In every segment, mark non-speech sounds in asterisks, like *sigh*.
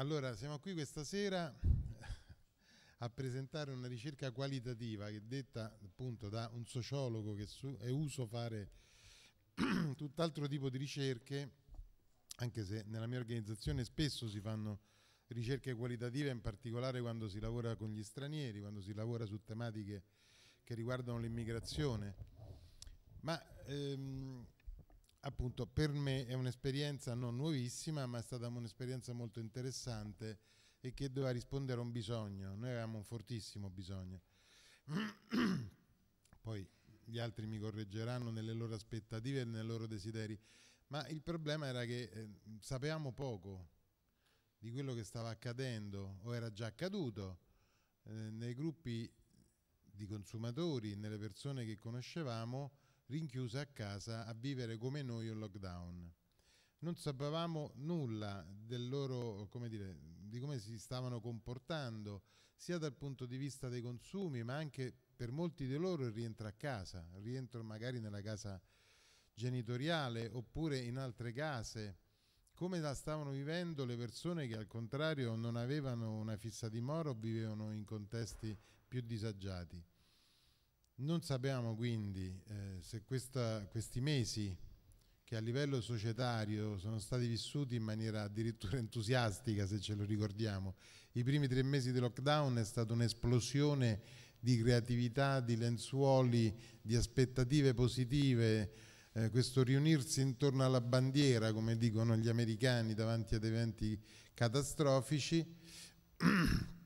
Allora, siamo qui questa sera a presentare una ricerca qualitativa che è detta appunto da un sociologo che è uso fare *clears throat* tutt'altro tipo di ricerche, anche se nella mia organizzazione spesso si fanno ricerche qualitative, in particolare quando si lavora con gli stranieri, quando si lavora su tematiche che riguardano l'immigrazione. Ma ehm, appunto per me è un'esperienza non nuovissima, ma è stata un'esperienza molto interessante e che doveva rispondere a un bisogno. Noi avevamo un fortissimo bisogno. *clears throat* Poi gli altri mi correggeranno nelle loro aspettative e nei loro desideri, ma il problema era che eh, sapevamo poco di quello che stava accadendo o era già accaduto eh, nei gruppi di consumatori, nelle persone che conoscevamo rinchiusa a casa a vivere come noi un lockdown. Non sapevamo nulla del loro, come dire, di come si stavano comportando, sia dal punto di vista dei consumi, ma anche per molti di loro il rientro a casa, il rientro magari nella casa genitoriale oppure in altre case. Come la stavano vivendo le persone che al contrario non avevano una fissa dimora o vivevano in contesti più disagiati. Non sappiamo quindi eh, se questa, questi mesi che a livello societario sono stati vissuti in maniera addirittura *laughs* entusiastica, se ce lo ricordiamo. I primi tre mesi di lockdown è stata un'esplosione di creatività, di lenzuoli, di aspettative positive, eh, questo riunirsi intorno alla bandiera, come dicono gli americani, davanti ad eventi catastrofici. *clears throat*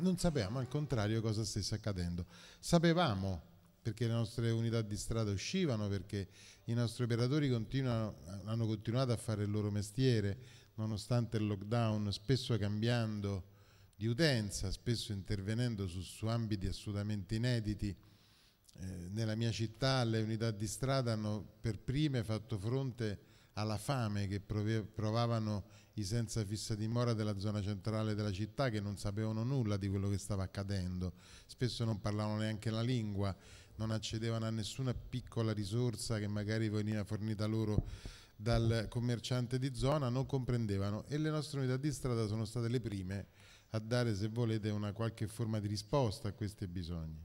Non sappiamo al contrario cosa stesse accadendo. Sapevamo perché le nostre unità di strada uscivano, perché i nostri operatori hanno continuato a fare il loro mestiere nonostante il lockdown, spesso cambiando di utenza, spesso intervenendo su, su ambiti assolutamente inediti. Eh, nella mia città le unità di strada hanno per prime fatto fronte alla fame che provavano i senza fissa dimora della zona centrale della città che non sapevano nulla di quello che stava accadendo, spesso non parlavano neanche la lingua, non accedevano a nessuna piccola risorsa che magari veniva fornita loro dal commerciante di zona, non comprendevano e le nostre unità di strada sono state le prime a dare, se volete, una qualche forma di risposta a questi bisogni.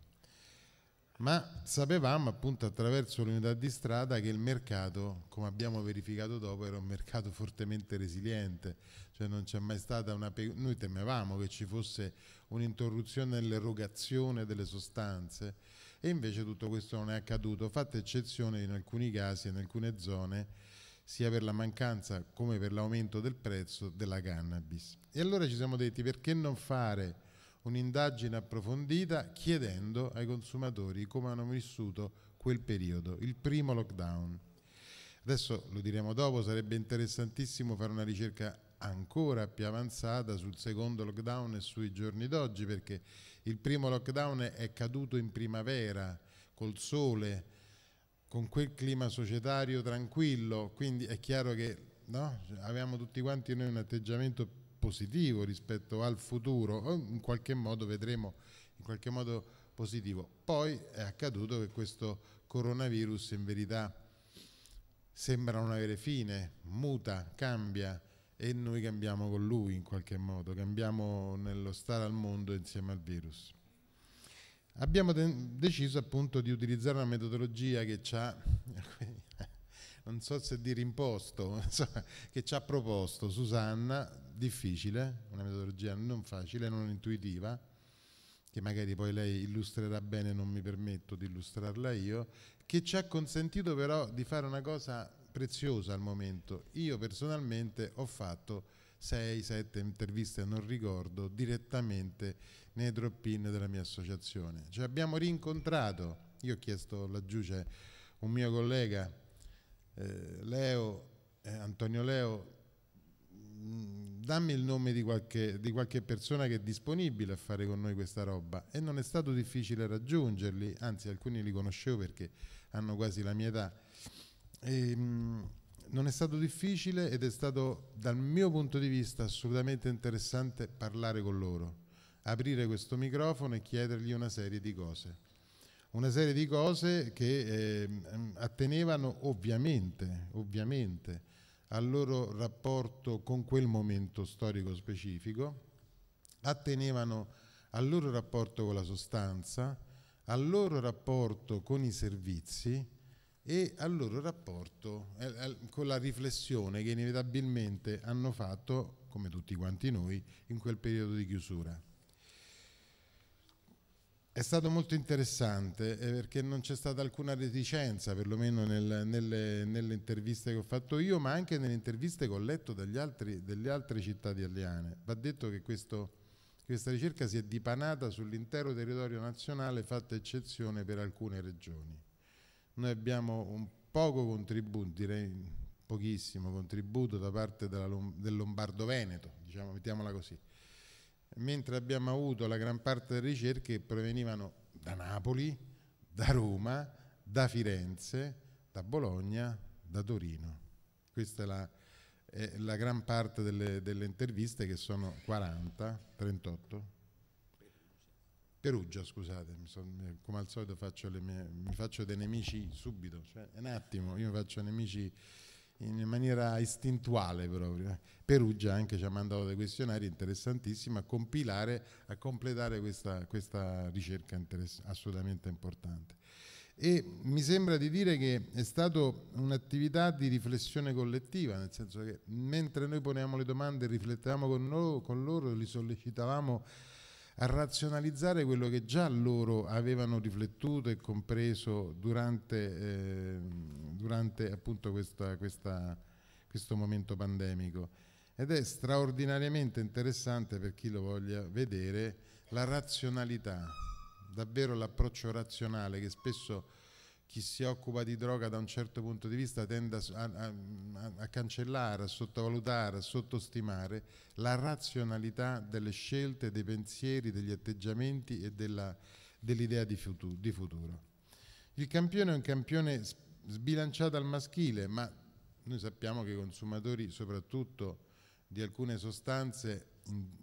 Ma sapevamo appunto attraverso l'unità di strada che il mercato, come abbiamo verificato dopo, era un mercato *laughs* fortemente resiliente, cioè non c'è mai stata una... noi temevamo che ci fosse un'interruzione nell'erogazione delle sostanze, e invece tutto questo non è accaduto, fatta eccezione in alcuni casi e in alcune zone, sia per la mancanza come per l'aumento del prezzo della cannabis. E allora ci siamo detti perché non fare un'indagine approfondita chiedendo ai consumatori come hanno vissuto quel periodo, il primo lockdown. Adesso lo diremo dopo, sarebbe interessantissimo fare una ricerca ancora più avanzata sul secondo lockdown e sui giorni d'oggi perché il primo lockdown è caduto in primavera, col sole, con quel clima societario tranquillo, quindi è chiaro che no? avevamo tutti quanti noi un atteggiamento positivo rispetto al futuro, in qualche modo vedremo, in qualche modo positivo. Poi è accaduto che questo coronavirus in verità sembra non avere fine, muta, cambia e noi cambiamo con lui in qualche modo, cambiamo nello stare al mondo insieme al virus. Abbiamo deciso appunto di utilizzare una metodologia che ci ha, *laughs* non so se dire imposto, *laughs* che ci ha proposto Susanna, difficile, una metodologia non facile, non intuitiva, che magari poi lei illustrerà bene, non mi permetto di illustrarla io, che ci ha consentito però di fare una cosa preziosa al momento. Io personalmente ho fatto 6-7 interviste, non ricordo, direttamente nei drop-in della mia associazione. Ci abbiamo rincontrato, io ho chiesto laggiù, c'è un mio collega, eh, Leo, eh, Antonio Leo, mm, dammi il nome di qualche, di qualche, persona che è disponibile a fare con noi questa roba e non è stato difficile raggiungerli, anzi alcuni li conoscevo perché hanno quasi la mia età e, ehm, non è stato difficile ed è stato dal mio punto di vista assolutamente interessante parlare con loro, aprire questo microfono e chiedergli una serie di cose. Una serie di cose che eh, attenevano ovviamente, ovviamente al loro rapporto con quel momento storico specifico, attenevano al loro rapporto con la sostanza, al loro rapporto con i servizi, e al loro rapporto eh, con la riflessione che inevitabilmente hanno fatto, come tutti quanti noi, in quel periodo di chiusura. È stato molto interessante eh, perché non c'è stata alcuna reticenza, perlomeno nel, nelle, nelle, interviste che ho fatto io, ma anche nelle interviste che ho letto altri, delle altre città di Aliane. Va detto che questo, questa ricerca si è dipanata sull'intero territorio nazionale, fatta eccezione per alcune regioni. Noi abbiamo un poco contributo, direi pochissimo contributo da parte Lom del Lombardo-Veneto, diciamo, mettiamola così, mentre abbiamo avuto la gran parte delle ricerche provenivano da Napoli, da Roma, da Firenze, da Bologna, da Torino. Questa è la, eh, la gran parte delle, delle interviste che sono 40, 38. Perugia, scusate, son, come al solito faccio mie, mi faccio dei nemici subito, cioè un attimo, io mi faccio nemici in maniera istintuale proprio. Perugia anche ci ha mandato dei questionari interessantissimi a compilare, a completare questa, questa ricerca assolutamente importante. E mi sembra di dire che è stata un'attività di riflessione collettiva, nel senso che mentre noi poniamo le domande, riflettiamo con loro, con loro li sollecitavamo a razionalizzare quello che già loro avevano riflettuto e compreso durante, eh, durante appunto questa, questa, questo momento pandemico. Ed è straordinariamente interessante per chi lo voglia vedere la razionalità, davvero l'approccio razionale che spesso chi si occupa di droga da un certo punto di vista tende a, a, a, cancellare, a sottovalutare, a sottostimare la razionalità delle scelte, dei pensieri, degli atteggiamenti e dell'idea dell di, di futuro. Il campione è un campione sbilanciato al maschile, ma noi sappiamo che i consumatori soprattutto di alcune sostanze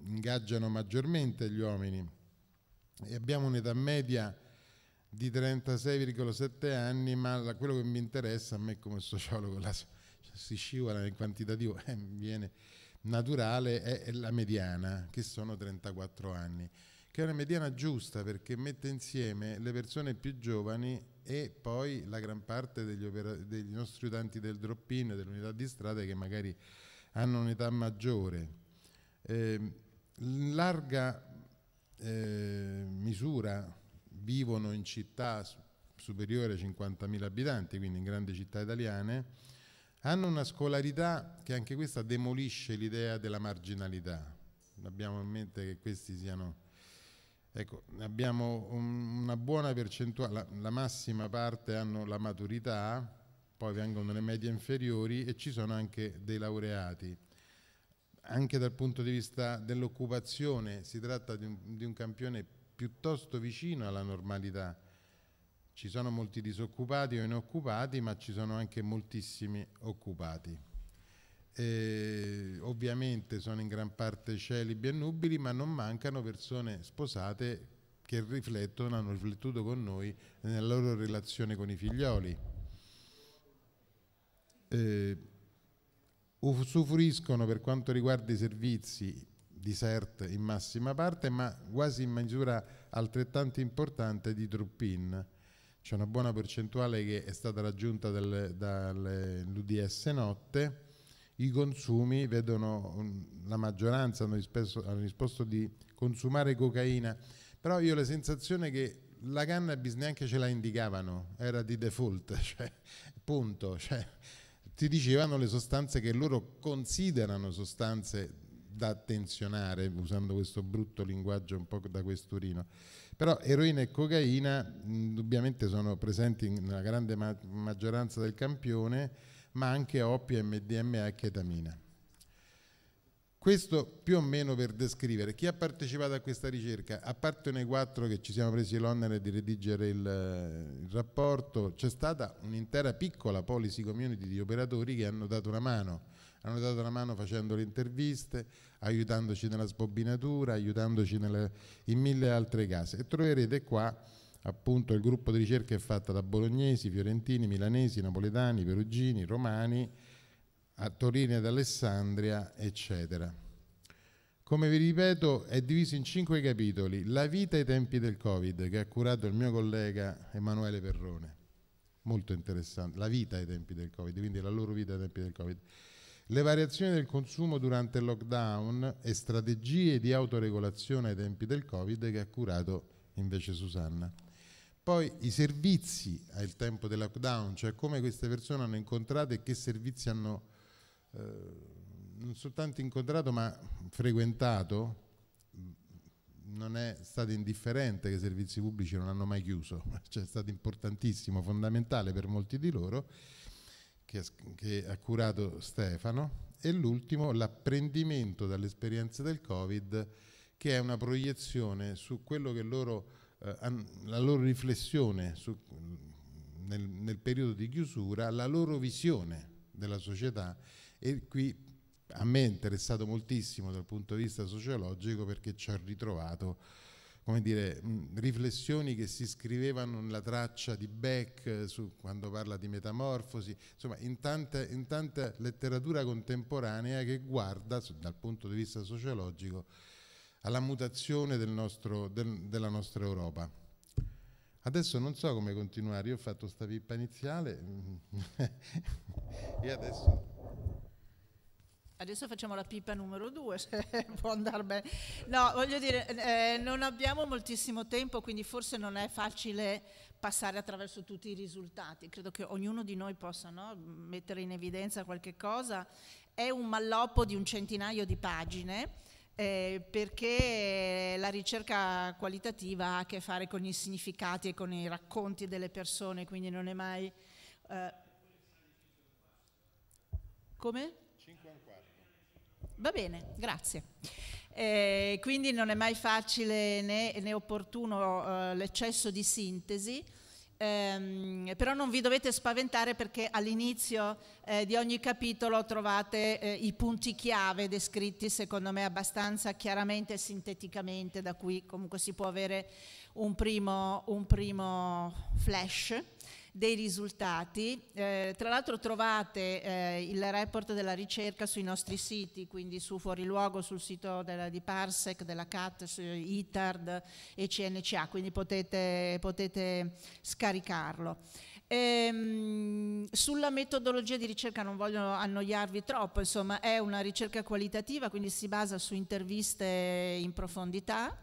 ingaggiano maggiormente gli uomini e abbiamo un'età media di 36,7 anni, ma quello che mi interessa a me come sociologo, la, si scivola nel quantitativo, eh, viene naturale, è, è la mediana, che sono 34 anni, che è una mediana giusta perché mette insieme le persone più giovani e poi la gran parte degli, degli nostri utenti del drop-in, dell'unità di strada, che magari hanno un'età maggiore. Eh, larga eh, misura vivono in città superiore ai 50.000 abitanti, quindi in grandi città italiane, hanno una scolarità che anche questa demolisce l'idea della marginalità. Abbiamo in mente che questi siano... Ecco, abbiamo un, una buona percentuale, la, la massima parte hanno la maturità, poi vengono le medie inferiori e ci sono anche dei laureati. Anche dal punto di vista dell'occupazione si tratta di un, di un campione piuttosto vicino alla normalità. Ci sono molti disoccupati o inoccupati, ma ci sono anche moltissimi occupati. E ovviamente sono in gran parte celibi e nubili, ma non mancano persone sposate che riflettono, hanno riflettuto con noi nella loro relazione con i figlioli. E usufruiscono per quanto riguarda i servizi Disert in massima parte, ma quasi in misura altrettanto importante di Truppin. C'è una buona percentuale che è stata raggiunta dall'UDS notte. I consumi vedono la maggioranza hanno, rispesso, hanno risposto di consumare cocaina, però io ho la sensazione che la cannabis neanche ce la indicavano, era di default, *laughs* cioè, punto. Cioè, ti dicevano le sostanze che loro considerano sostanze da attenzionare, usando questo brutto linguaggio un po' da questurino. Però eroina e cocaina indubbiamente sono presenti nella grande ma maggioranza del campione, ma anche oppio, MDMA e chetamina. Questo più o meno per descrivere chi ha partecipato a questa ricerca, a parte noi quattro che ci siamo presi l'onere di redigere il, il rapporto, c'è stata un'intera piccola policy community di operatori che hanno dato una mano hanno dato una mano facendo le interviste, aiutandoci nella sbobbinatura, aiutandoci nelle, in mille altre case. E troverete qua appunto il gruppo di ricerca è fatto da bolognesi, fiorentini, milanesi, napoletani, perugini, romani, a Torino ed Alessandria, eccetera. Come vi ripeto, è diviso in cinque capitoli. La vita ai tempi del Covid, che ha curato il mio collega Emanuele Perrone. Molto interessante. La vita ai tempi del Covid, quindi la loro vita ai tempi del Covid. Le variazioni del consumo durante il lockdown e strategie di autoregolazione ai tempi del Covid che ha curato invece Susanna. Poi i servizi al tempo del lockdown, cioè come queste persone hanno incontrato e che servizi hanno eh, non soltanto incontrato ma frequentato, non è stato indifferente che i servizi pubblici non hanno mai chiuso, *laughs* cioè è stato importantissimo, fondamentale per molti di loro che, che ha curato Stefano, e l'ultimo l'apprendimento dall'esperienza del Covid, che è una proiezione su quello che loro, eh, la loro riflessione su, nel, nel periodo di chiusura, la loro visione della società e qui a me è interessato moltissimo dal punto di vista sociologico perché ci ha ritrovato come dire, riflessioni che si scrivevano nella traccia di Beck eh, su, quando parla di metamorfosi, insomma in tanta, in tanta letteratura contemporanea che guarda dal punto di vista sociologico alla mutazione del nostro, del, della nostra Europa. Adesso non so come continuare, io ho fatto sta pippa iniziale *laughs* e adesso... Adesso facciamo la pipa numero due, se *laughs* può andare bene. No, voglio dire, eh, non abbiamo moltissimo tempo, quindi forse non è facile passare attraverso tutti i risultati. Credo che ognuno di noi possa no, mettere in evidenza qualche cosa. È un malloppo di un centinaio di pagine. Eh, perché la ricerca qualitativa ha a che fare con i significati e con i racconti delle persone, quindi non è mai... Eh. Come? Va bene, grazie. Eh, quindi non è mai facile né, né opportuno eh, l'eccesso di sintesi, ehm, però non vi dovete spaventare perché all'inizio eh, di ogni capitolo trovate eh, i punti chiave descritti secondo me abbastanza chiaramente e sinteticamente, da cui comunque si può avere un primo, un primo flash dei risultati. Eh, tra l'altro trovate eh, il report della ricerca sui nostri siti, quindi su Fuoriluogo, sul sito della, di Parsec, della CAT, su ITARD e CNCA, quindi potete, potete scaricarlo. Ehm, sulla metodologia di ricerca non voglio annoiarvi troppo, insomma è una ricerca qualitativa, quindi si basa su interviste in profondità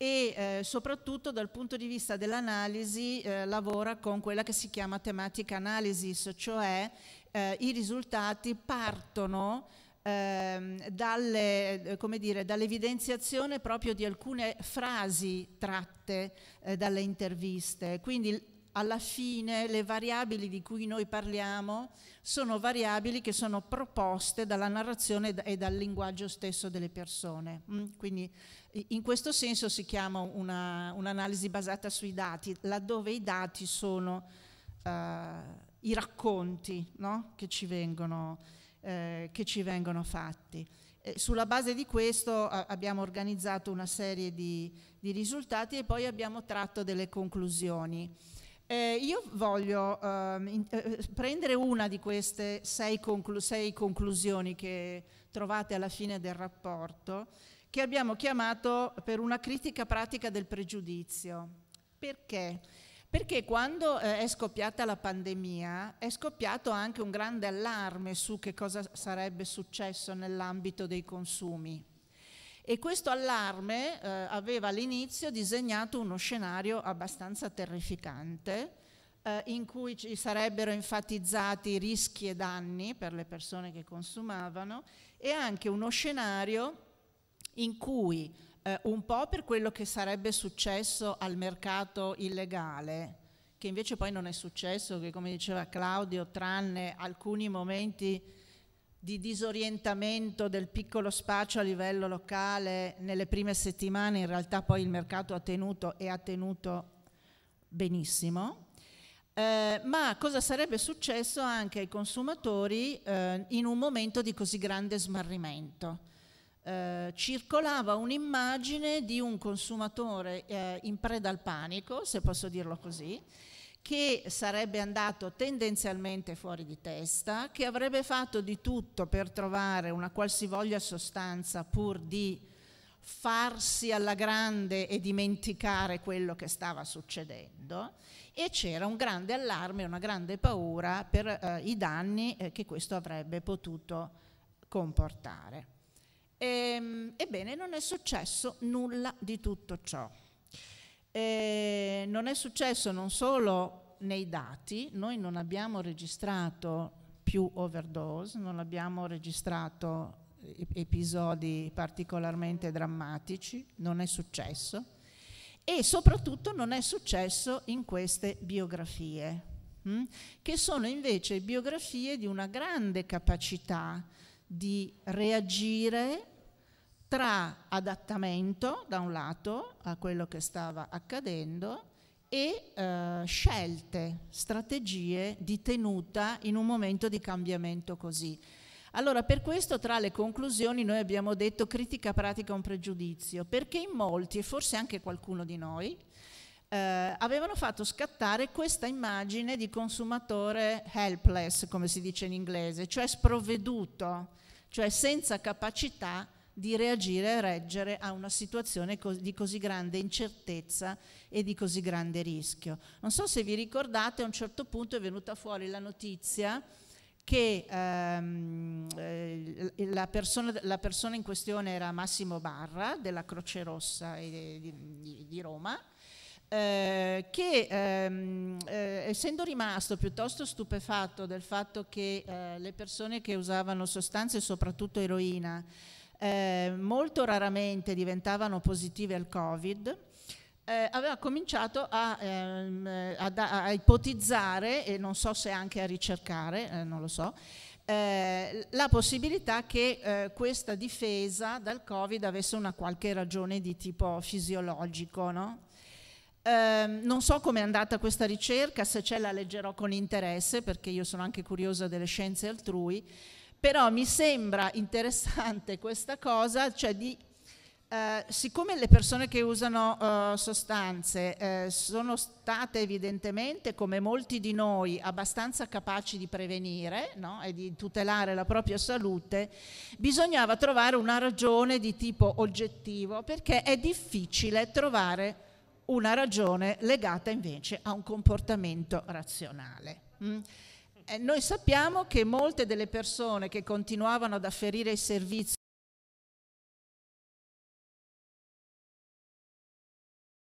e eh, soprattutto dal punto di vista dell'analisi eh, lavora con quella che si chiama thematic analysis, cioè eh, i risultati partono ehm, dall'evidenziazione proprio di alcune frasi tratte eh, dalle interviste. Quindi alla fine le variabili di cui noi parliamo sono variabili che sono proposte dalla narrazione e dal linguaggio stesso delle persone. Mm? Quindi in questo senso si chiama un'analisi basata sui dati, laddove i dati sono uh, i racconti no? che, ci vengono, eh, che, ci vengono, fatti. sulla base di questo abbiamo organizzato una serie di, di risultati e poi abbiamo tratto delle conclusioni. Eh, io voglio ehm, eh, in, eh, prendere una di queste sei, conclu sei, conclusioni che trovate alla fine del rapporto, che abbiamo chiamato per una critica pratica del pregiudizio. Perché? Perché quando eh, è scoppiata la pandemia è scoppiato anche un grande allarme su che cosa sarebbe successo nell'ambito dei consumi. E questo allarme eh, aveva all'inizio disegnato uno scenario abbastanza terrificante, eh, in cui ci sarebbero enfatizzati rischi e danni per le persone che consumavano e anche uno scenario in cui eh, un po' per quello che sarebbe successo al mercato illegale, che invece poi non è successo, che come diceva Claudio, tranne alcuni momenti di disorientamento del piccolo spaccio a livello locale nelle prime settimane, in realtà poi il mercato ha tenuto e ha tenuto benissimo. Eh, ma cosa sarebbe successo anche ai consumatori eh, in un momento di così grande smarrimento? Eh, circolava un'immagine di un consumatore eh, in preda al panico, se posso dirlo così, che sarebbe andato tendenzialmente fuori di testa, che avrebbe fatto di tutto per trovare una qualsivoglia sostanza pur di farsi alla grande e dimenticare quello che stava succedendo e c'era un grande allarme, una grande paura per eh, i danni eh, che questo avrebbe potuto comportare. E, ehm, ebbene, non è successo nulla di tutto ciò eh, non è successo non solo nei dati, noi non abbiamo registrato più overdose, non abbiamo registrato episodi particolarmente drammatici, non è successo e soprattutto non è successo in queste biografie, mh? Hm? che sono invece biografie di una grande capacità di reagire tra adattamento da un lato a quello che stava accadendo e eh, scelte, strategie di tenuta in un momento di cambiamento così. Allora, per questo tra le conclusioni noi abbiamo detto critica pratica un pregiudizio, perché in molti, e forse anche qualcuno di noi, eh, avevano fatto scattare questa immagine di consumatore helpless, come si dice in inglese, cioè sprovveduto, cioè senza capacità di di reagire e reggere a una situazione di così grande incertezza e di così grande rischio. Non so se vi ricordate, a un certo punto è venuta fuori la notizia che ehm, eh, la, persona, la, persona, in questione era Massimo Barra della Croce Rossa eh, di, di, Roma, eh, che ehm, eh, essendo rimasto piuttosto stupefatto del fatto che eh, le persone che usavano sostanze, soprattutto eroina, eh, molto raramente diventavano positive al Covid, eh, aveva cominciato a, ehm, a, a, ipotizzare, e non so se anche a ricercare, eh, non lo so, eh, la possibilità che eh, questa difesa dal Covid avesse una qualche ragione di tipo fisiologico. No? Ehm, non so come è andata questa ricerca, se c'è la leggerò con interesse, perché io sono anche curiosa delle scienze altrui, però mi sembra interessante questa cosa, cioè di, eh, siccome le persone che usano eh, sostanze eh, sono state evidentemente, come molti di noi, abbastanza capaci di prevenire no? e di tutelare la propria salute, bisognava trovare una ragione di tipo oggettivo, perché è difficile trovare una ragione legata invece a un comportamento razionale. Mm eh, noi sappiamo che molte delle persone che continuavano ad afferire i servizi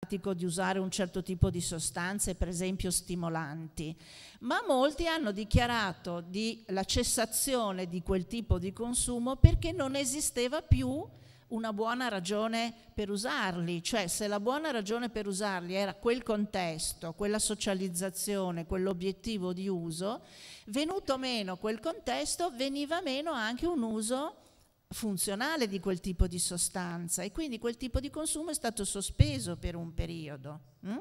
di usare un certo tipo di sostanze, per esempio stimolanti, ma molti hanno dichiarato di la cessazione di quel tipo di consumo perché non esisteva più una buona ragione per usarli, cioè se la buona ragione per usarli era quel contesto, quella socializzazione, quell'obiettivo di uso, venuto meno quel contesto veniva meno anche un uso funzionale di quel tipo di sostanza e quindi quel tipo di consumo è stato sospeso per un periodo. Mh? Mm?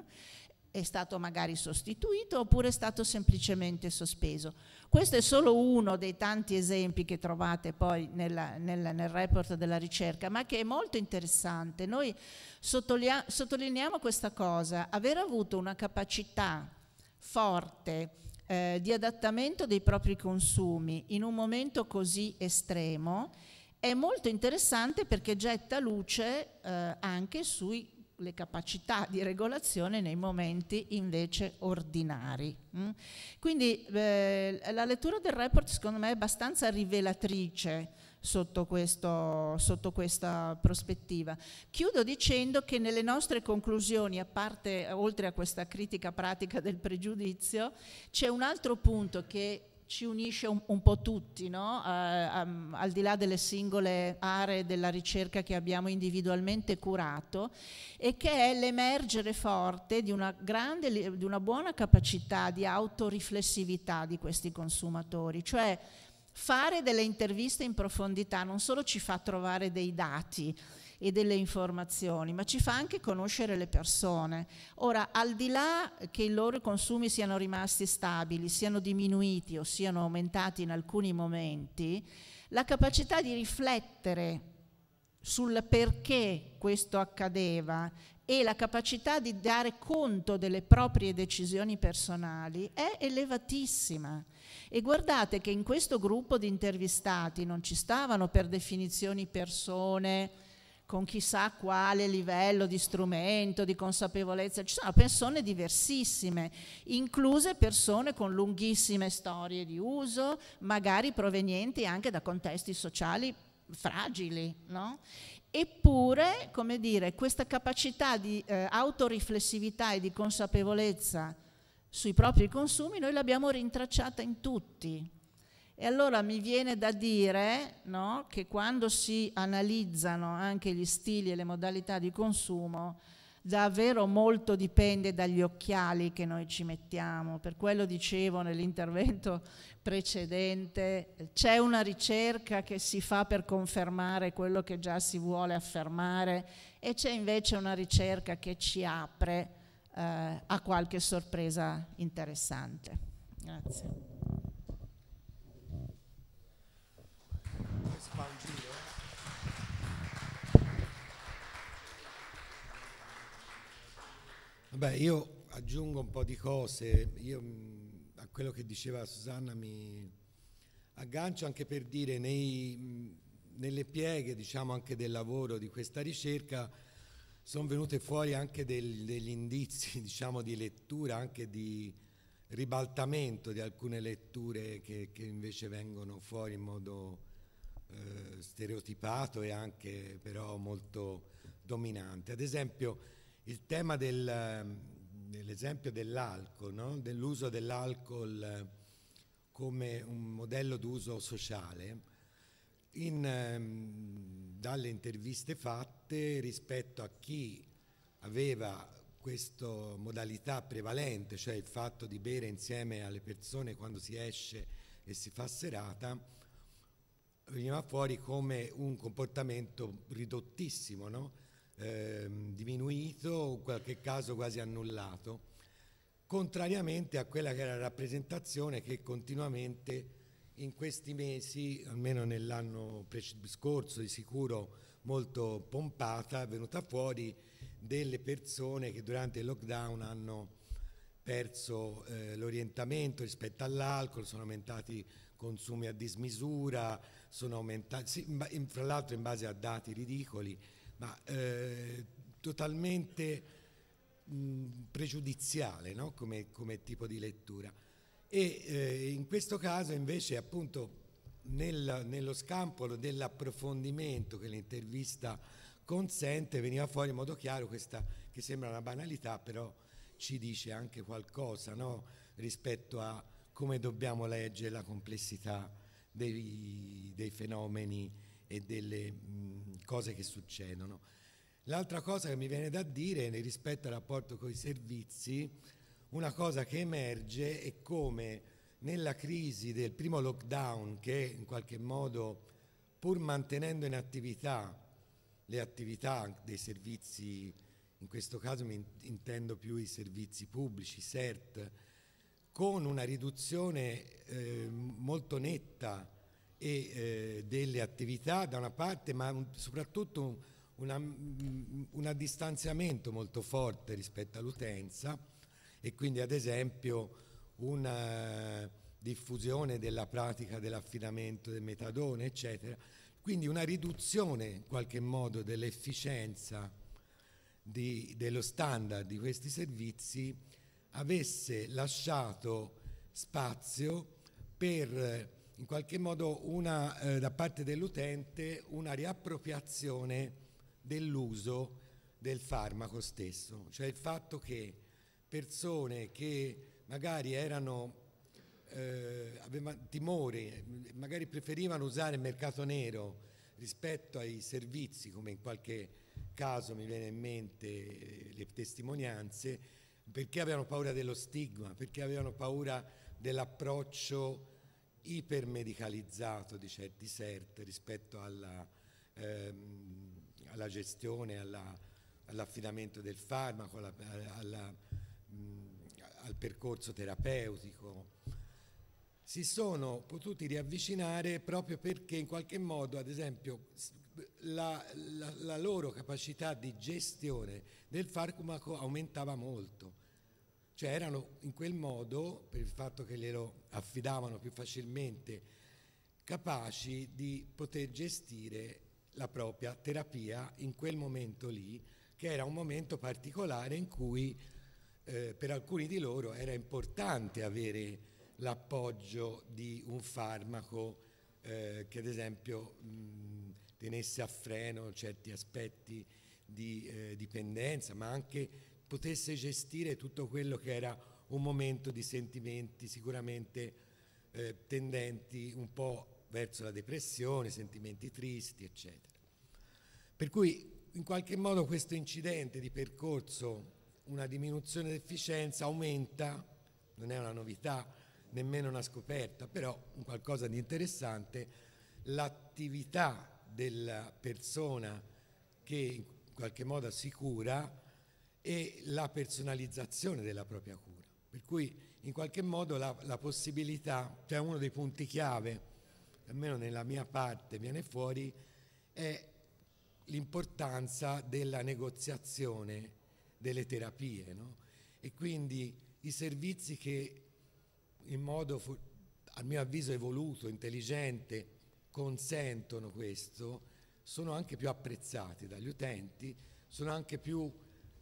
È stato magari sostituito oppure è stato semplicemente sospeso. Questo è solo uno dei tanti esempi che trovate poi nella, nella, nel report della ricerca, ma che è molto interessante. Noi sottolineiamo questa cosa, aver avuto una capacità forte eh, di adattamento dei propri consumi in un momento così estremo è molto interessante perché getta luce eh, anche sui le capacità di regolazione nei momenti invece ordinari. Mm? Quindi eh, la lettura del report secondo me è abbastanza rivelatrice sotto, questo, sotto, questa prospettiva. Chiudo dicendo che nelle nostre conclusioni, a parte, oltre a questa critica pratica del pregiudizio, c'è un altro punto che ci unisce un, un po' tutti, no? uh, um, al di là delle singole aree della ricerca che abbiamo individualmente curato, e che è l'emergere forte di una, grande, di una buona capacità di autoriflessività di questi consumatori, cioè fare delle interviste in profondità non solo ci fa trovare dei dati, e delle informazioni, ma ci fa anche conoscere le persone. Ora, al di là che i loro consumi siano rimasti stabili, siano diminuiti o siano aumentati in alcuni momenti, la capacità di riflettere sul perché questo accadeva e la capacità di dare conto delle proprie decisioni personali è elevatissima. E guardate che in questo gruppo di intervistati non ci stavano per definizioni persone con chissà quale livello di strumento, di consapevolezza, ci sono persone diversissime, incluse persone con lunghissime storie di uso, magari provenienti anche da contesti sociali fragili, no? Eppure, come dire, questa capacità di eh, autoriflessività e di consapevolezza sui propri consumi noi l'abbiamo rintracciata in tutti, e allora mi viene da dire no, che quando si analizzano anche gli stili e le modalità di consumo, davvero molto dipende dagli occhiali che noi ci mettiamo. Per quello dicevo nell'intervento *laughs* precedente, c'è una ricerca che si fa per confermare quello che già si vuole affermare e c'è invece una ricerca che ci apre eh, a qualche sorpresa interessante. Grazie. Vabbè, io aggiungo un po' di cose, io mm, a quello che diceva Susanna mi aggancio anche per dire nei, mm, nelle pieghe diciamo anche del lavoro di questa ricerca sono venute fuori anche del, degli indizi *laughs* diciamo di lettura, anche di ribaltamento di alcune letture che, che invece vengono fuori in modo eh, stereotipato e anche però molto dominante. Ad esempio il tema del, dell'esempio dell'alcol, no? dell'uso dell'alcol eh, come un modello d'uso sociale, in, ehm, dalle interviste fatte rispetto a chi aveva questa modalità prevalente, cioè il fatto di bere insieme alle persone quando si esce e si fa serata, veniva fuori come un comportamento ridottissimo, no? eh, diminuito, in qualche caso quasi annullato, contrariamente a quella che era la rappresentazione che continuamente in questi mesi, almeno nell'anno scorso di sicuro molto pompata, è venuta fuori delle persone che durante il lockdown hanno perso eh, l'orientamento rispetto all'alcol, sono aumentati consumi a dismisura, sono aumentati, sì, in, fra l'altro in base a dati ridicoli, ma eh, totalmente mh, pregiudiziale no? come, come, tipo di lettura. E eh, in questo caso invece appunto nel, nello scampolo dell'approfondimento che l'intervista consente veniva fuori in modo chiaro questa che sembra una banalità però ci dice anche qualcosa no? rispetto a come dobbiamo leggere la complessità dei, dei fenomeni e delle mh, cose che succedono. L'altra cosa che mi viene da dire nel rispetto al rapporto con i servizi, una cosa che emerge è come nella crisi del primo lockdown che in qualche modo pur mantenendo in attività le attività dei servizi, in questo caso mi intendo più i servizi pubblici, CERT, con una riduzione eh, molto netta e, eh, delle attività da una parte, ma un, soprattutto un mm, distanziamento molto forte rispetto all'utenza e quindi ad esempio una diffusione della pratica dell'affidamento del metadone, eccetera. Quindi una riduzione in qualche modo dell'efficienza dello standard di questi servizi avesse lasciato spazio per eh, in qualche modo una, eh, da parte dell'utente una riappropriazione dell'uso del farmaco stesso, cioè il fatto che persone che magari erano eh, avevano timore, magari preferivano usare il mercato nero rispetto ai servizi, come in qualche caso mi viene in mente eh, le testimonianze, perché avevano paura dello stigma, perché avevano paura dell'approccio ipermedicalizzato di certi CERT rispetto alla, ehm, alla gestione, all'affidamento del farmaco, alla, alla, mh, mm, al percorso terapeutico. Si sono potuti riavvicinare proprio perché in qualche modo, ad esempio, la, la, la, loro capacità di gestione del farmaco aumentava molto. Cioè erano in quel modo, per il fatto che glielo affidavano più facilmente, capaci di poter gestire la propria terapia in quel momento lì, che era un momento particolare in cui eh, per alcuni di loro era importante avere l'appoggio di un farmaco eh, che ad esempio mh, tenesse a freno certi aspetti di eh, dipendenza, ma anche potesse gestire tutto quello che era un momento di sentimenti sicuramente eh, tendenti un po' verso la depressione, sentimenti tristi, eccetera. Per cui in qualche modo questo incidente di percorso, una diminuzione d'efficienza aumenta, non è una novità, nemmeno una scoperta, però un qualcosa di interessante, l'attività della persona che in qualche modo si cura e la personalizzazione della propria cura. Per cui in qualche modo la, la possibilità, cioè uno dei punti chiave, almeno nella mia parte viene fuori, è l'importanza della negoziazione delle terapie no? e quindi i servizi che in modo a mio avviso evoluto, intelligente, consentono questo sono anche più apprezzati dagli utenti, sono anche più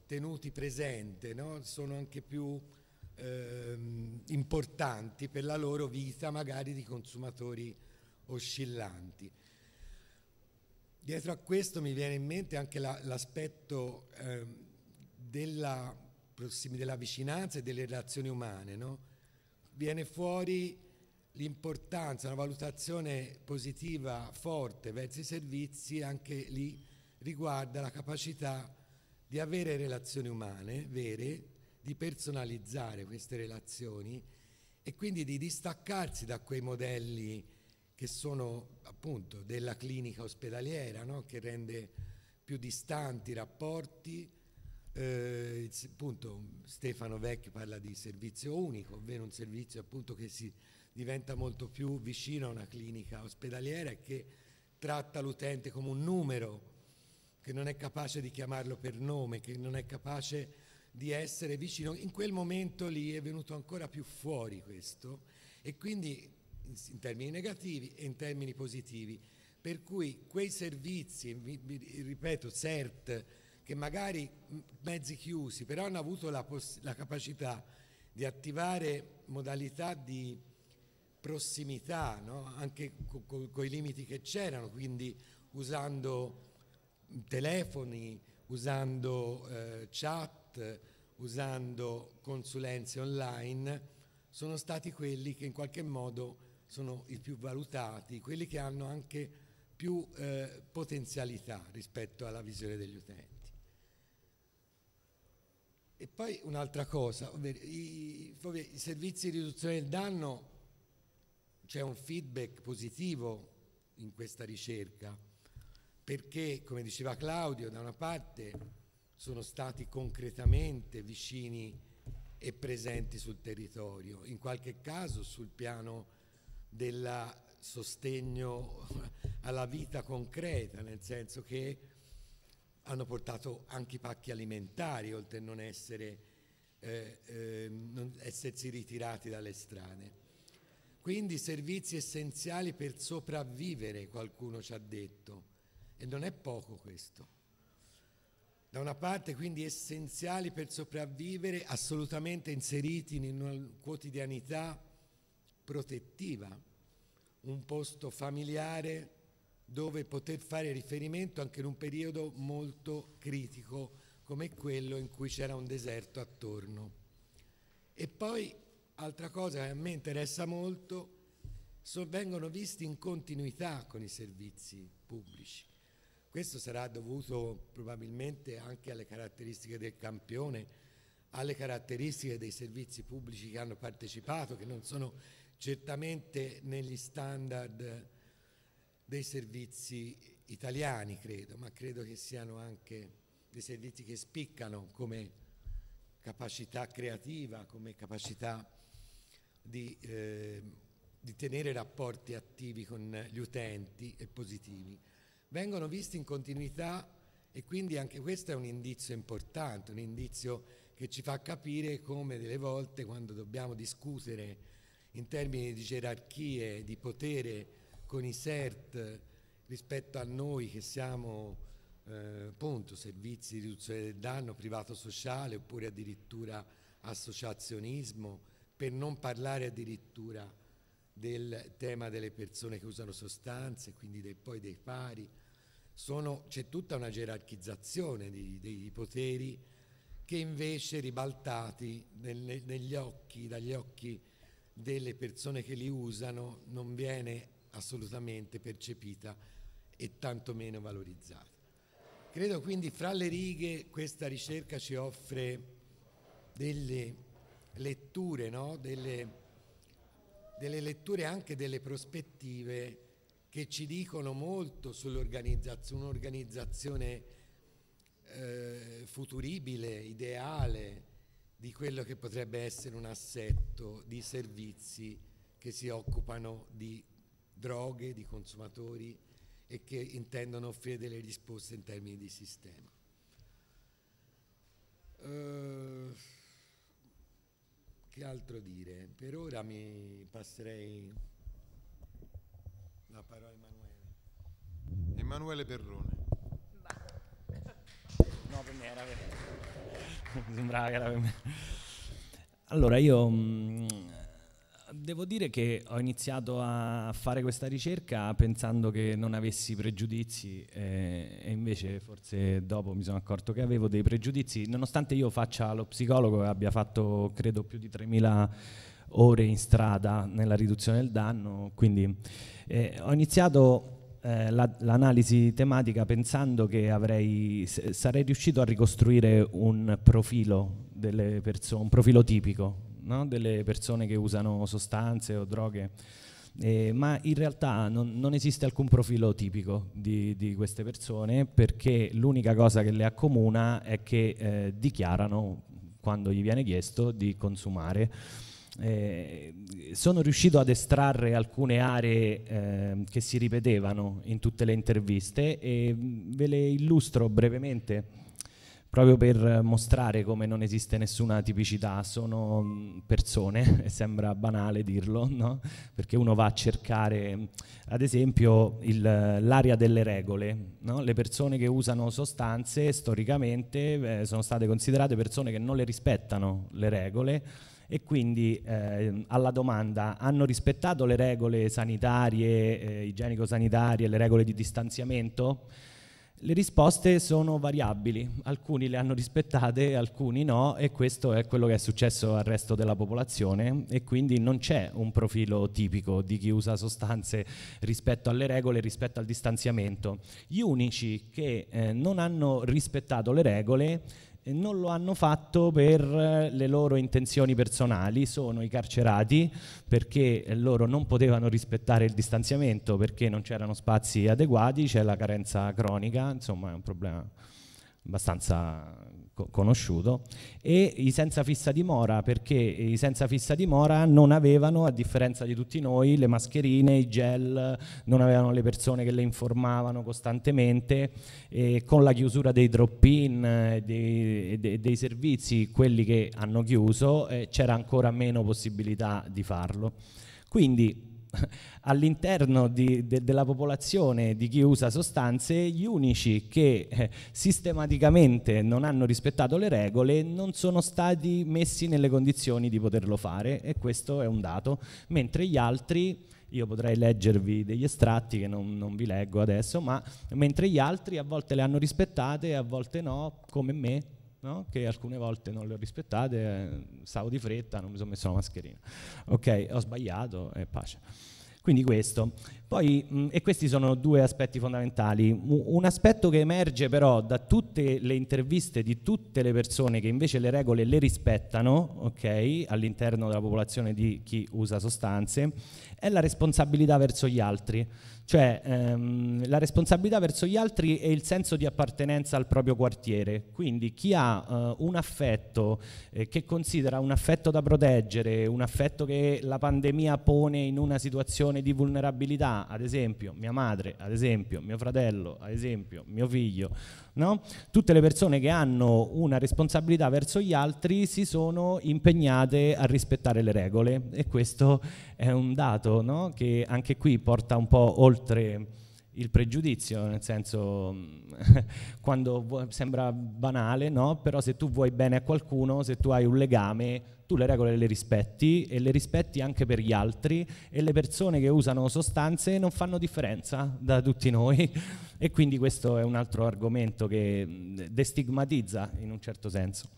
tenuti presente, no? sono anche più ehm, importanti per la loro vita magari di consumatori oscillanti. Dietro a questo mi viene in mente anche l'aspetto ehm, della, della, vicinanza e delle relazioni umane. No? Viene fuori l'importanza, una valutazione positiva forte verso i servizi anche lì riguarda la capacità di avere relazioni umane vere, di personalizzare queste relazioni e quindi di distaccarsi da quei modelli che sono appunto della clinica ospedaliera, no? che rende più distanti i rapporti. Eh, appunto Stefano Vecchio parla di servizio unico, ovvero un servizio appunto che si diventa molto più vicino a una clinica ospedaliera e che tratta l'utente come un numero, che non è capace di chiamarlo per nome, che non è capace di essere vicino. In quel momento lì è venuto ancora più fuori questo e quindi in termini negativi e in termini positivi. Per cui quei servizi, ripeto, CERT, che magari mezzi chiusi, però hanno avuto la, la capacità di attivare modalità di prossimità, no? anche con co i limiti che c'erano, quindi usando telefoni, usando eh, chat, usando consulenze online, sono stati quelli che in qualche modo sono i più valutati, quelli che hanno anche più eh, potenzialità rispetto alla visione degli utenti. E poi un'altra cosa, i, i, i servizi di riduzione del danno c'è un feedback positivo in questa ricerca perché, come diceva Claudio, da una parte sono stati concretamente vicini e presenti sul territorio, in qualche caso sul piano del sostegno *laughs* alla vita concreta, nel senso che hanno portato anche i pacchi alimentari, oltre a non, essere, eh, eh, non essersi ritirati dalle strade. Quindi servizi essenziali per sopravvivere, qualcuno ci ha detto, e non è poco questo. Da una parte quindi essenziali per sopravvivere, assolutamente inseriti in una quotidianità protettiva, un posto familiare dove poter fare riferimento anche in un periodo molto critico come quello in cui c'era un deserto attorno. E poi Altra cosa che a me interessa molto, vengono visti in continuità con i servizi pubblici. Questo sarà dovuto probabilmente anche alle caratteristiche del campione, alle caratteristiche dei servizi pubblici che hanno partecipato, che non sono certamente negli standard dei servizi italiani, credo, ma credo che siano anche dei servizi che spiccano come capacità creativa, come capacità di, eh, di tenere rapporti attivi con gli utenti e positivi, vengono visti in continuità e quindi anche questo è un indizio importante, un indizio che ci fa capire come delle volte quando dobbiamo discutere in termini di gerarchie, di potere con i CERT rispetto a noi che siamo eh, appunto servizi di riduzione del danno, privato sociale oppure addirittura associazionismo, per non parlare addirittura del tema delle persone che usano sostanze, quindi dei, poi dei pari. c'è tutta una gerarchizzazione di, dei poteri che invece ribaltati nel, negli occhi, dagli occhi delle persone che li usano, non viene assolutamente percepita e tantomeno valorizzata. Credo quindi fra le righe questa ricerca ci offre delle letture, no? delle, delle letture anche delle prospettive che ci dicono molto sull'organizzazione, un'organizzazione eh, futuribile, ideale di quello che potrebbe essere un assetto di servizi che si occupano di droghe, di consumatori e che intendono offrire delle risposte in termini di sistema. Uh, che altro dire? Per ora mi passerei la parola a Emanuele. Emanuele Perrone. *laughs* No, per me era per *laughs* Sembrava che era per me. Allora, io... Mh, mm, Devo dire che ho iniziato a fare questa ricerca pensando che non avessi pregiudizi eh, e invece forse dopo mi sono accorto che avevo dei pregiudizi, nonostante io faccia lo psicologo e abbia fatto credo più di 3.000 ore in strada nella riduzione del danno, quindi eh, ho iniziato eh, l'analisi tematica pensando che avrei, sarei riuscito a ricostruire un profilo delle persone, un profilo tipico no? delle persone che usano sostanze o droghe. Eh, ma in realtà non, non, esiste alcun profilo tipico di, di queste persone perché l'unica cosa che le accomuna è che eh, dichiarano, quando gli viene chiesto, di consumare. Eh, sono riuscito ad estrarre alcune aree eh, che si ripetevano in tutte le interviste e mm, ve le illustro brevemente proprio per mostrare come non esiste nessuna tipicità, sono mm, persone, *laughs* sembra banale dirlo, *laughs* no? perché uno va a cercare mm, ad esempio l'area delle regole, no? le persone che usano sostanze storicamente eh, sono state considerate persone che non le rispettano le regole e quindi eh, alla domanda hanno rispettato le regole sanitarie, eh, igienico-sanitarie, le regole di distanziamento? Le risposte sono variabili, alcuni le hanno rispettate, alcuni no e questo è quello che è successo al resto della popolazione e quindi non c'è un profilo tipico di chi usa sostanze rispetto alle regole, rispetto al distanziamento. Gli unici che eh, non hanno rispettato le regole non lo hanno fatto per eh, le loro intenzioni personali, sono i carcerati perché loro non potevano rispettare il distanziamento perché non c'erano spazi adeguati, c'è la carenza cronica, insomma è un problema abbastanza conosciuto, e i senza fissa dimora, perché i senza fissa dimora non avevano, a differenza di tutti noi, le mascherine, i gel, non avevano le persone che le informavano costantemente, e con la chiusura dei drop-in e eh, dei, dei, dei, servizi, quelli che hanno chiuso, eh, c'era ancora meno possibilità di farlo. Quindi *laughs* all'interno di, de, della popolazione di chi usa sostanze, gli unici che eh, sistematicamente non hanno rispettato le regole non sono stati messi nelle condizioni di poterlo fare e questo è un dato, mentre gli altri io potrei leggervi degli estratti che non, non, vi leggo adesso, ma mentre gli altri a volte le hanno rispettate e a volte no, come me, no? che alcune volte non le ho rispettate, eh, stavo di fretta, non mi sono messo la mascherina. Ok, ho sbagliato e pace. Quindi questo. Poi, mh, mm, e questi sono due aspetti fondamentali. Un aspetto che emerge però da tutte le interviste di tutte le persone che invece le regole le rispettano, okay, all'interno della popolazione di chi usa sostanze, è la responsabilità verso gli altri cioè ehm, la responsabilità verso gli altri e il senso di appartenenza al proprio quartiere. Quindi chi ha eh, un affetto eh, che considera un affetto da proteggere, un affetto che la pandemia pone in una situazione di vulnerabilità, ad esempio mia madre, ad esempio mio fratello, ad esempio mio figlio, No? Tutte le persone che hanno una responsabilità verso gli altri si sono impegnate a rispettare le regole e questo è un dato no? che anche qui porta un po' oltre il pregiudizio, nel senso *laughs* quando sembra banale, no? però se tu vuoi bene a qualcuno, se tu hai un legame, tu le regole le rispetti e le rispetti anche per gli altri e le persone che usano sostanze non fanno differenza da tutti noi *laughs* e quindi questo è un altro argomento che destigmatizza in un certo senso.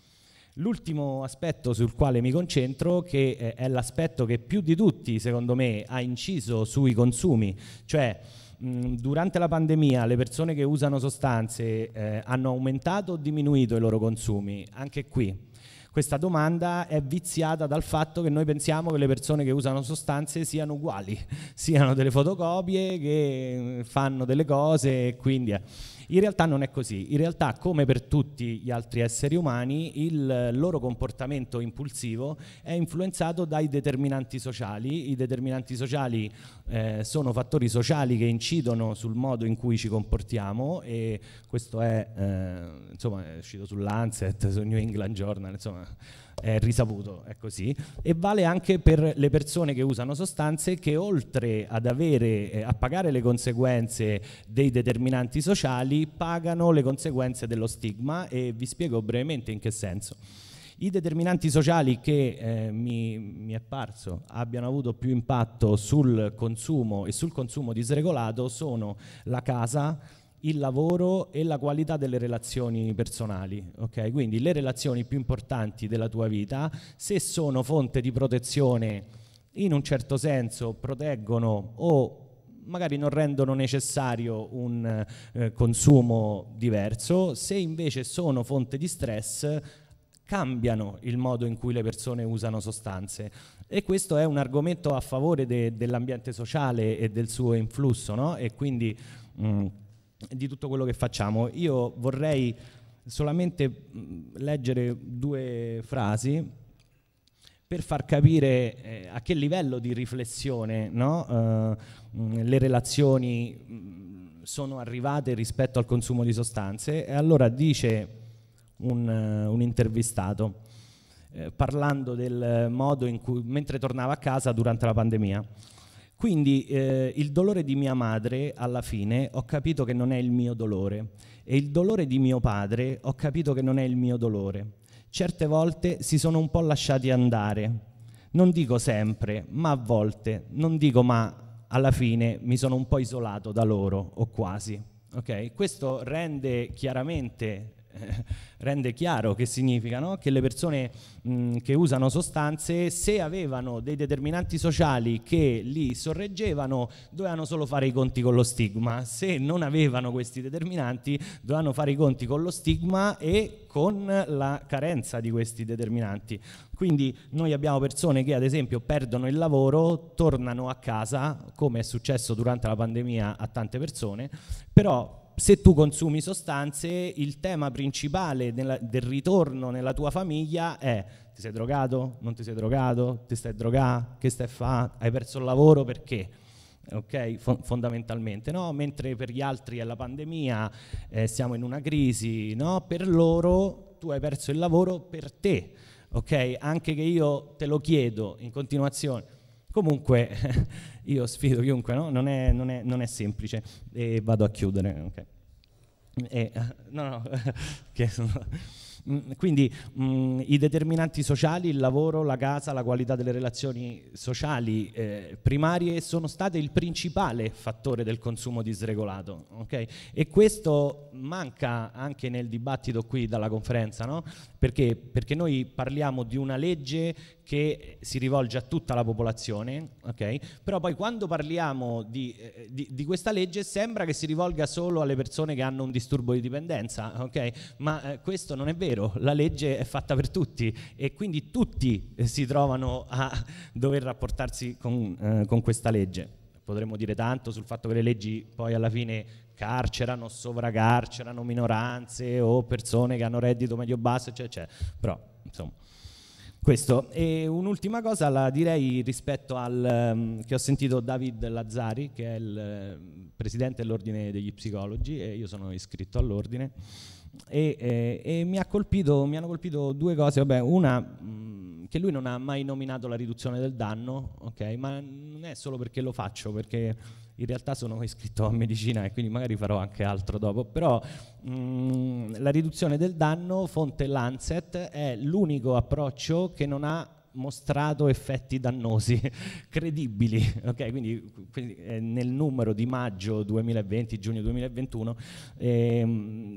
L'ultimo aspetto sul quale mi concentro, che eh, è l'aspetto che più di tutti secondo me ha inciso sui consumi, cioè durante la pandemia le persone che usano sostanze eh, hanno aumentato o diminuito i loro consumi? Anche qui questa domanda è viziata dal fatto che noi pensiamo che le persone che usano sostanze siano uguali, *laughs* siano delle fotocopie, che eh, fanno delle cose e quindi... È in realtà non è così, in realtà come per tutti gli altri esseri umani il loro comportamento impulsivo è influenzato dai determinanti sociali, i determinanti sociali eh, sono fattori sociali che incidono sul modo in cui ci comportiamo e questo è, eh, insomma, è uscito sull'Ancet, su New England Journal, insomma è risaputo, è così, e vale anche per le persone che usano sostanze che oltre ad avere, eh, a pagare le conseguenze dei determinanti sociali, pagano le conseguenze dello stigma e vi spiego brevemente in che senso. I determinanti sociali che eh, mi, mi, è parso abbiano avuto più impatto sul consumo e sul consumo disregolato sono la casa, il lavoro e la qualità delle relazioni personali. Okay? Quindi le relazioni più importanti della tua vita, se sono fonte di protezione, in un certo senso proteggono o magari non rendono necessario un eh, consumo diverso, se invece sono fonte di stress cambiano il modo in cui le persone usano sostanze e questo è un argomento a favore de dell'ambiente sociale e del suo influsso no? e quindi mh, mm, di tutto quello che facciamo. Io vorrei solamente leggere due frasi per far capire eh, a che livello di riflessione no? eh, le relazioni mh, sono arrivate rispetto al consumo di sostanze. E allora dice un, eh, un intervistato, eh, parlando del modo in cui, mentre tornava a casa durante la pandemia, quindi eh, il dolore di mia madre, alla fine, ho capito che non è il mio dolore e il dolore di mio padre, ho capito che non è il mio dolore. Certe volte si sono un po' lasciati andare, non dico sempre, ma a volte, non dico ma alla fine mi sono un po' isolato da loro, o quasi. Okay? Questo rende chiaramente *laughs* rende chiaro che significa no? che le persone mh, mm, che usano sostanze, se avevano dei determinanti sociali che li sorreggevano, dovevano solo fare i conti con lo stigma, se non avevano questi determinanti, dovevano fare i conti con lo stigma e con la carenza di questi determinanti. Quindi noi abbiamo persone che ad esempio perdono il lavoro, tornano a casa, come è successo durante la pandemia a tante persone, però se tu consumi sostanze, il tema principale della, del ritorno nella tua famiglia è ti sei drogato, non ti sei drogato, ti stai drogando, che stai fa, hai perso il lavoro perché? Okay? Fo fondamentalmente, no? mentre per gli altri è la pandemia, eh, siamo in una crisi, no? per loro tu hai perso il lavoro per te, okay? anche che io te lo chiedo in continuazione, Comunque *laughs* io sfido chiunque, no? non, è, non, è, non, è, semplice e vado a chiudere. Okay. E, *laughs* no, no, *laughs* che sono... Mm, quindi mh, mm, i determinanti sociali, il lavoro, la casa, la qualità delle relazioni sociali eh, primarie sono state il principale fattore del consumo disregolato. Okay? E questo manca anche nel dibattito qui dalla conferenza, no? perché? perché noi parliamo di una legge che si rivolge a tutta la popolazione, okay? però poi quando parliamo di, eh, di, di, questa legge sembra che si rivolga solo alle persone che hanno un disturbo di dipendenza, okay? ma eh, questo non è vero vero, la legge è fatta per tutti e quindi tutti eh, si trovano a *laughs* dover rapportarsi con, eh, con questa legge. Potremmo dire tanto sul fatto che le leggi poi alla fine carcerano, sovracarcerano minoranze o persone che hanno reddito medio-basso, eccetera, eccetera. Però, insomma, questo. E un'ultima cosa la direi rispetto al um, che ho sentito David Lazzari, che è il uh, presidente dell'Ordine degli Psicologi e io sono iscritto all'Ordine e, e, eh, e mi, ha colpito, mi, hanno colpito due cose, vabbè, una mh, mm, che lui non ha mai nominato la riduzione del danno, okay, ma non è solo perché lo faccio, perché in realtà sono *laughs* iscritto a medicina e quindi magari farò anche altro dopo, però mh, mm, la riduzione del danno, fonte Lancet, è l'unico approccio che non ha mostrato effetti dannosi *laughs* credibili, okay? quindi, quindi eh, nel numero di maggio 2020, giugno 2021, eh,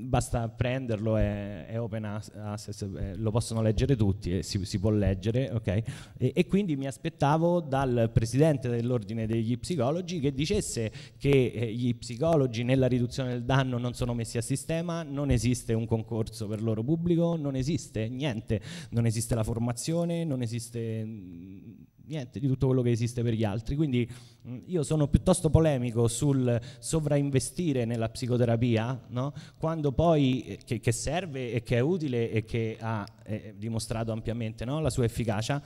basta prenderlo, è, è open access, eh, lo possono leggere tutti, eh, si, si, può leggere, okay? e, e, quindi mi aspettavo dal presidente dell'ordine degli psicologi che dicesse che eh, gli psicologi nella riduzione del danno non sono messi a sistema, non esiste un concorso per loro pubblico, non esiste niente, non esiste la formazione, non esiste esiste mm, niente di tutto quello che esiste per gli altri. Quindi mm, io sono piuttosto polemico sul sovrainvestire nella psicoterapia, no? quando poi eh, che, che, serve e che è utile e che ha eh, dimostrato ampiamente no? la sua efficacia.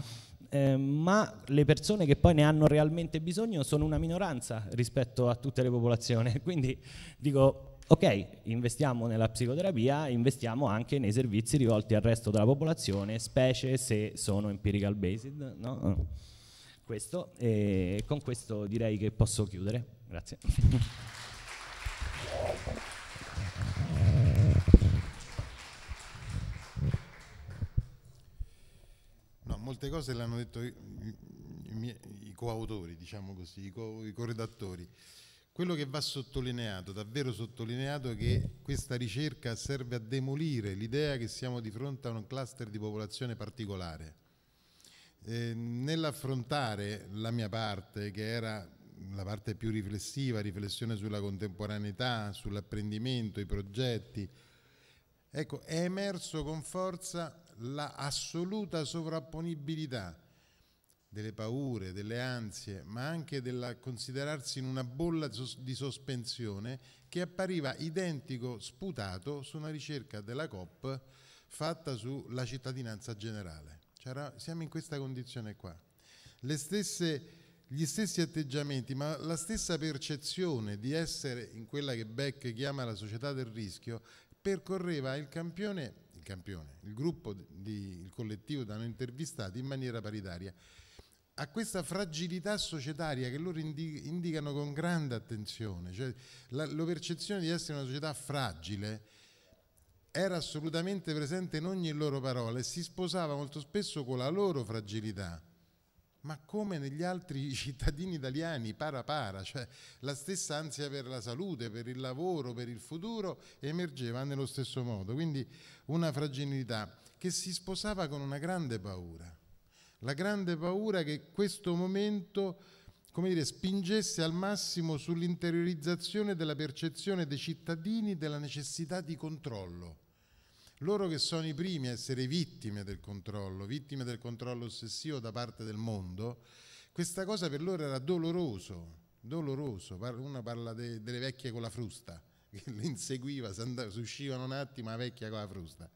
Eh, ma le persone che poi ne hanno realmente bisogno sono una minoranza rispetto a tutte le popolazioni, *laughs* quindi dico ok, investiamo nella psicoterapia, investiamo anche nei servizi rivolti al resto della popolazione, specie se sono empirical based. No? Questo, e con questo direi che posso chiudere. Grazie. No, molte cose le hanno detto i, i, miei, i coautori, diciamo così, i, co, i corredattori. Quello che va sottolineato, davvero sottolineato, è che questa ricerca serve a demolire l'idea che siamo di fronte a un cluster di popolazione particolare. Eh, nell'affrontare la mia parte, che era la parte più riflessiva, riflessione sulla contemporaneità, sull'apprendimento, i progetti, ecco, è emerso con forza l'assoluta la sovrapponibilità delle paure, delle ansie, ma anche del considerarsi in una bolla di sospensione che appariva identico sputato su una ricerca della COP fatta sulla cittadinanza generale. Cioè, siamo in questa condizione qua. Stesse, gli stessi atteggiamenti, ma la stessa percezione di essere in quella che Beck chiama la società del rischio, percorreva il campione, il campione, il gruppo, di, il collettivo da noi intervistati in maniera paritaria a questa fragilità societaria che loro indicano con grande attenzione, cioè la, la, percezione di essere una società fragile era assolutamente presente in ogni loro parola e si sposava molto spesso con la loro fragilità, ma come negli altri *laughs* cittadini italiani, para para, cioè la stessa ansia per la salute, per il lavoro, per il futuro emergeva nello stesso modo, quindi una fragilità che si sposava con una grande paura la grande paura che questo momento come dire, spingesse al massimo sull'interiorizzazione della percezione dei cittadini della necessità di controllo. Loro che sono i primi a essere vittime del controllo, vittime del controllo ossessivo da parte del mondo, questa cosa per loro era doloroso, doloroso. Una parla de, delle vecchie con la frusta, *laughs* che le inseguiva, si uscivano un attimo la vecchia con la frusta.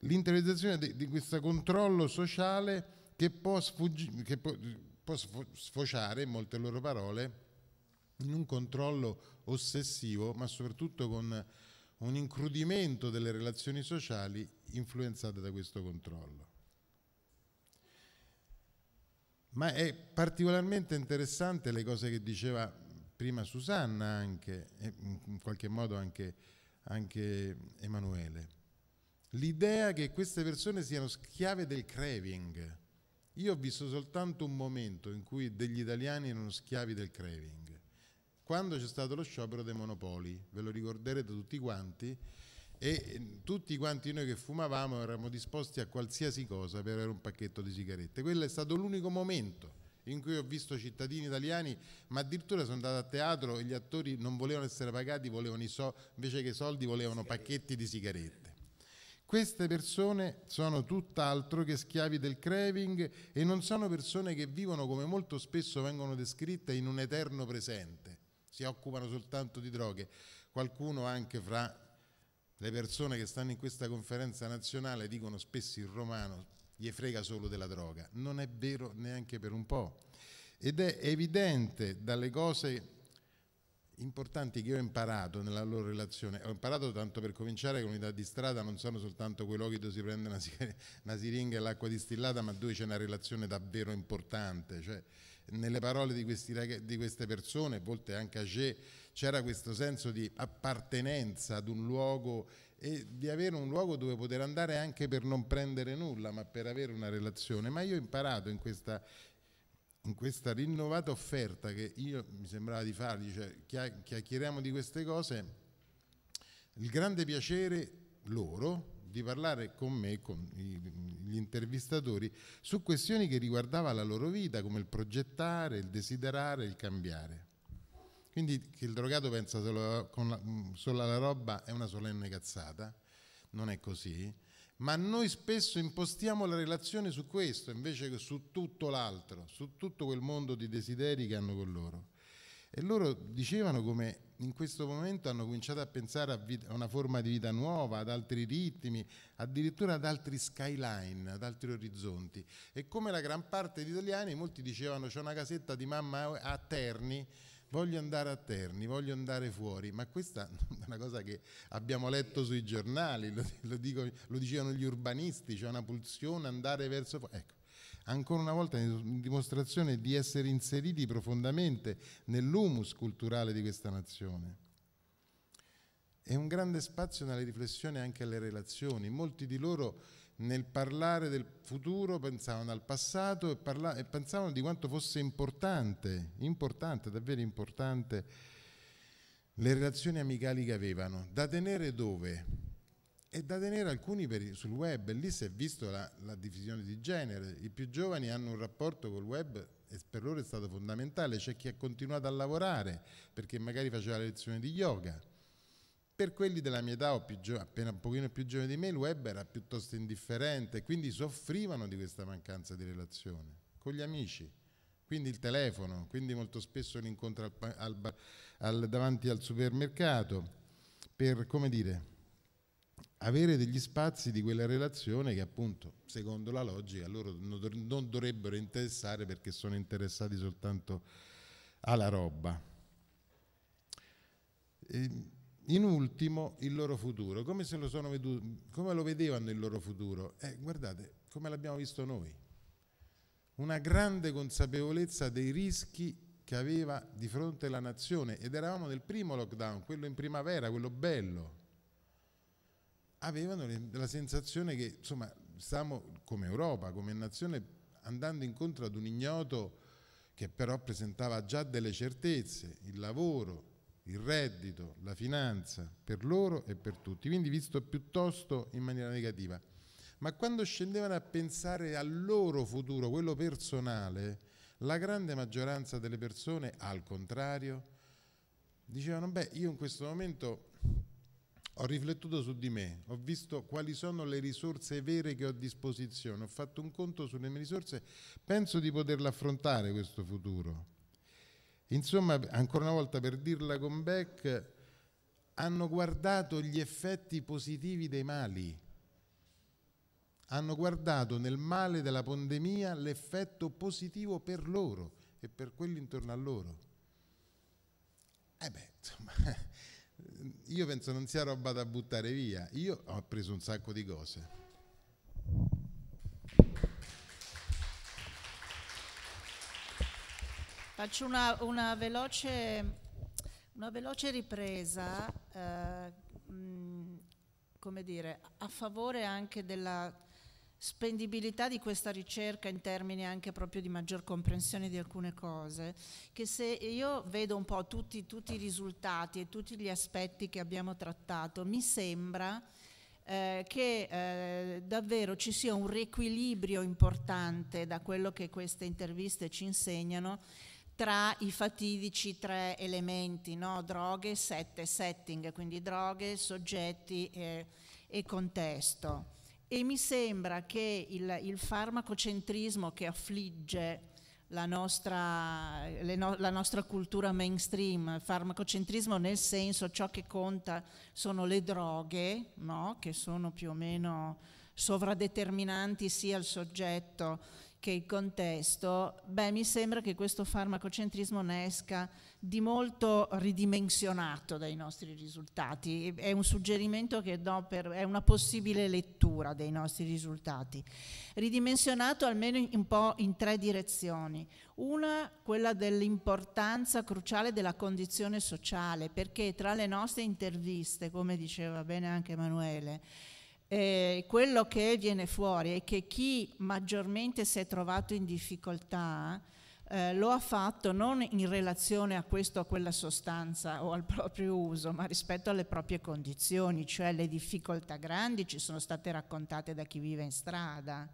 L'interiorizzazione di, di questo controllo sociale che può, che può, può sfociare, in molte loro parole, in un controllo ossessivo, ma soprattutto con un incrudimento delle relazioni sociali influenzate da questo controllo. Ma è particolarmente interessante le cose che diceva prima Susanna anche, e in qualche modo anche, anche Emanuele. L'idea che queste persone siano schiave del craving, io ho visto soltanto un momento in cui degli italiani erano schiavi del craving, quando c'è stato lo sciopero dei monopoli, ve lo ricorderete tutti quanti, e eh, tutti quanti noi che fumavamo eravamo disposti a qualsiasi cosa per avere un pacchetto di sigarette. Quello è stato l'unico momento in cui ho visto cittadini italiani, ma addirittura sono andato a teatro e gli attori non volevano essere pagati, volevano i so, invece che i soldi volevano pacchetti di sigarette. Queste persone sono tutt'altro che schiavi del craving e non sono persone che vivono come molto spesso vengono descritte in un eterno presente, si occupano soltanto di droghe. Qualcuno anche fra le persone che stanno in questa conferenza nazionale dicono spesso il romano gli frega solo della droga. Non è vero neanche per un po'. Ed è evidente dalle cose importanti che io ho imparato nella loro relazione, ho imparato tanto per cominciare che l'unità di strada non sono soltanto quei luoghi dove si prende una, *laughs* una siringa e l'acqua distillata, ma dove c'è una relazione davvero importante, cioè nelle parole di, questi, di queste persone, a volte anche a Gé, c'era questo senso di appartenenza ad un luogo e di avere un luogo dove poter andare anche per non prendere nulla, ma per avere una relazione. Ma io ho imparato in questa, in questa rinnovata offerta che io mi sembrava di fargli, cioè chiacchieriamo di queste cose, il grande piacere loro di parlare con me, con gli intervistatori, su questioni che riguardavano la loro vita, come il progettare, il desiderare, il cambiare. Quindi che il drogato pensa solo, la, solo alla roba è una solenne cazzata, non è così ma noi spesso impostiamo la relazione su questo invece che su tutto l'altro, su tutto quel mondo di desideri che hanno con loro. E loro dicevano come in questo momento hanno cominciato a pensare a, vita, una forma di vita nuova, ad altri ritmi, addirittura ad altri skyline, ad altri orizzonti. E come la gran parte degli italiani, molti dicevano c'è una casetta di mamma a Terni voglio andare a Terni, voglio andare fuori, ma questa *laughs* è una cosa che abbiamo letto sui giornali, lo, lo, dico, lo dicevano gli urbanisti, c'è cioè una pulsione andare verso fuori. Ecco, ancora una volta in dimostrazione di essere inseriti profondamente nell'humus culturale di questa nazione. È un grande spazio nella riflessione anche alle relazioni, molti di loro nel parlare del futuro pensavano al passato e, parla- e pensavano di quanto fosse importante, importante, davvero importante, le relazioni amicali che avevano, da tenere dove? E da tenere alcuni per, sul web, lì si è visto la, la divisione di genere, i più giovani hanno un rapporto col web e per loro è stato fondamentale, c'è chi ha continuato a lavorare perché magari faceva le lezioni di yoga, per quelli della mia età o più giovane, appena un pochino più giovane di me, il web era piuttosto indifferente, quindi soffrivano di questa mancanza di relazione con gli amici quindi il telefono, quindi molto spesso l'incontro al, al, al, davanti al supermercato, per come dire, avere degli spazi di quella relazione che appunto, secondo la logica, loro non dovrebbero interessare perché sono interessati soltanto alla roba. E, ehm, in ultimo il loro futuro, come, lo, veduti, come lo vedevano il loro futuro? Eh, guardate, come l'abbiamo visto noi, una grande consapevolezza dei rischi che aveva di fronte la nazione ed eravamo nel primo lockdown, quello in primavera, quello bello. Avevano la sensazione che, insomma, stiamo come Europa, come nazione, andando incontro ad un ignoto che però presentava già delle certezze, il lavoro, il reddito, la finanza, per loro e per tutti, quindi visto piuttosto in maniera negativa. Ma quando scendevano a pensare al loro futuro, quello personale, la grande maggioranza delle persone, al contrario, dicevano, beh, io in questo momento ho riflettuto su di me, ho visto quali sono le risorse vere che ho a disposizione, ho fatto un conto sulle mie risorse, penso di poterle affrontare questo futuro. Insomma, ancora una volta per dirla con Beck, hanno guardato gli effetti positivi dei mali, hanno guardato nel male della pandemia l'effetto positivo per loro e per quelli intorno a loro. E eh beh, insomma, *laughs* io penso non sia roba da buttare via, io ho preso un sacco di cose. Faccio una, una, veloce, una veloce, ripresa, eh, mm, come dire, a favore anche della spendibilità di questa ricerca in termini anche proprio di maggior comprensione di alcune cose, che se io vedo un po' tutti, tutti i risultati e tutti gli aspetti che abbiamo trattato, mi sembra eh, che eh, davvero ci sia un riequilibrio importante da quello che queste interviste ci insegnano tra i fatidici tre elementi, no? droghe, sette, setting, quindi droghe, soggetti eh, e contesto. E mi sembra che il, il farmacocentrismo che affligge la nostra, no, la nostra, cultura mainstream, farmacocentrismo nel senso ciò che conta sono le droghe, no? che sono più o meno sovradeterminanti sia il soggetto che il contesto, beh, mi sembra che questo farmacocentrismo ne esca di molto ridimensionato dai nostri risultati. È un suggerimento che do per è una possibile lettura dei nostri risultati. Ridimensionato almeno un po' in tre direzioni. Una, quella dell'importanza cruciale della condizione sociale, perché tra le nostre interviste, come diceva bene anche Emanuele, eh, quello che viene fuori è che chi maggiormente si è trovato in difficoltà eh, lo ha fatto non in relazione a questa o a quella sostanza o al proprio uso, ma rispetto alle proprie condizioni, cioè le difficoltà grandi ci sono state raccontate da chi vive in strada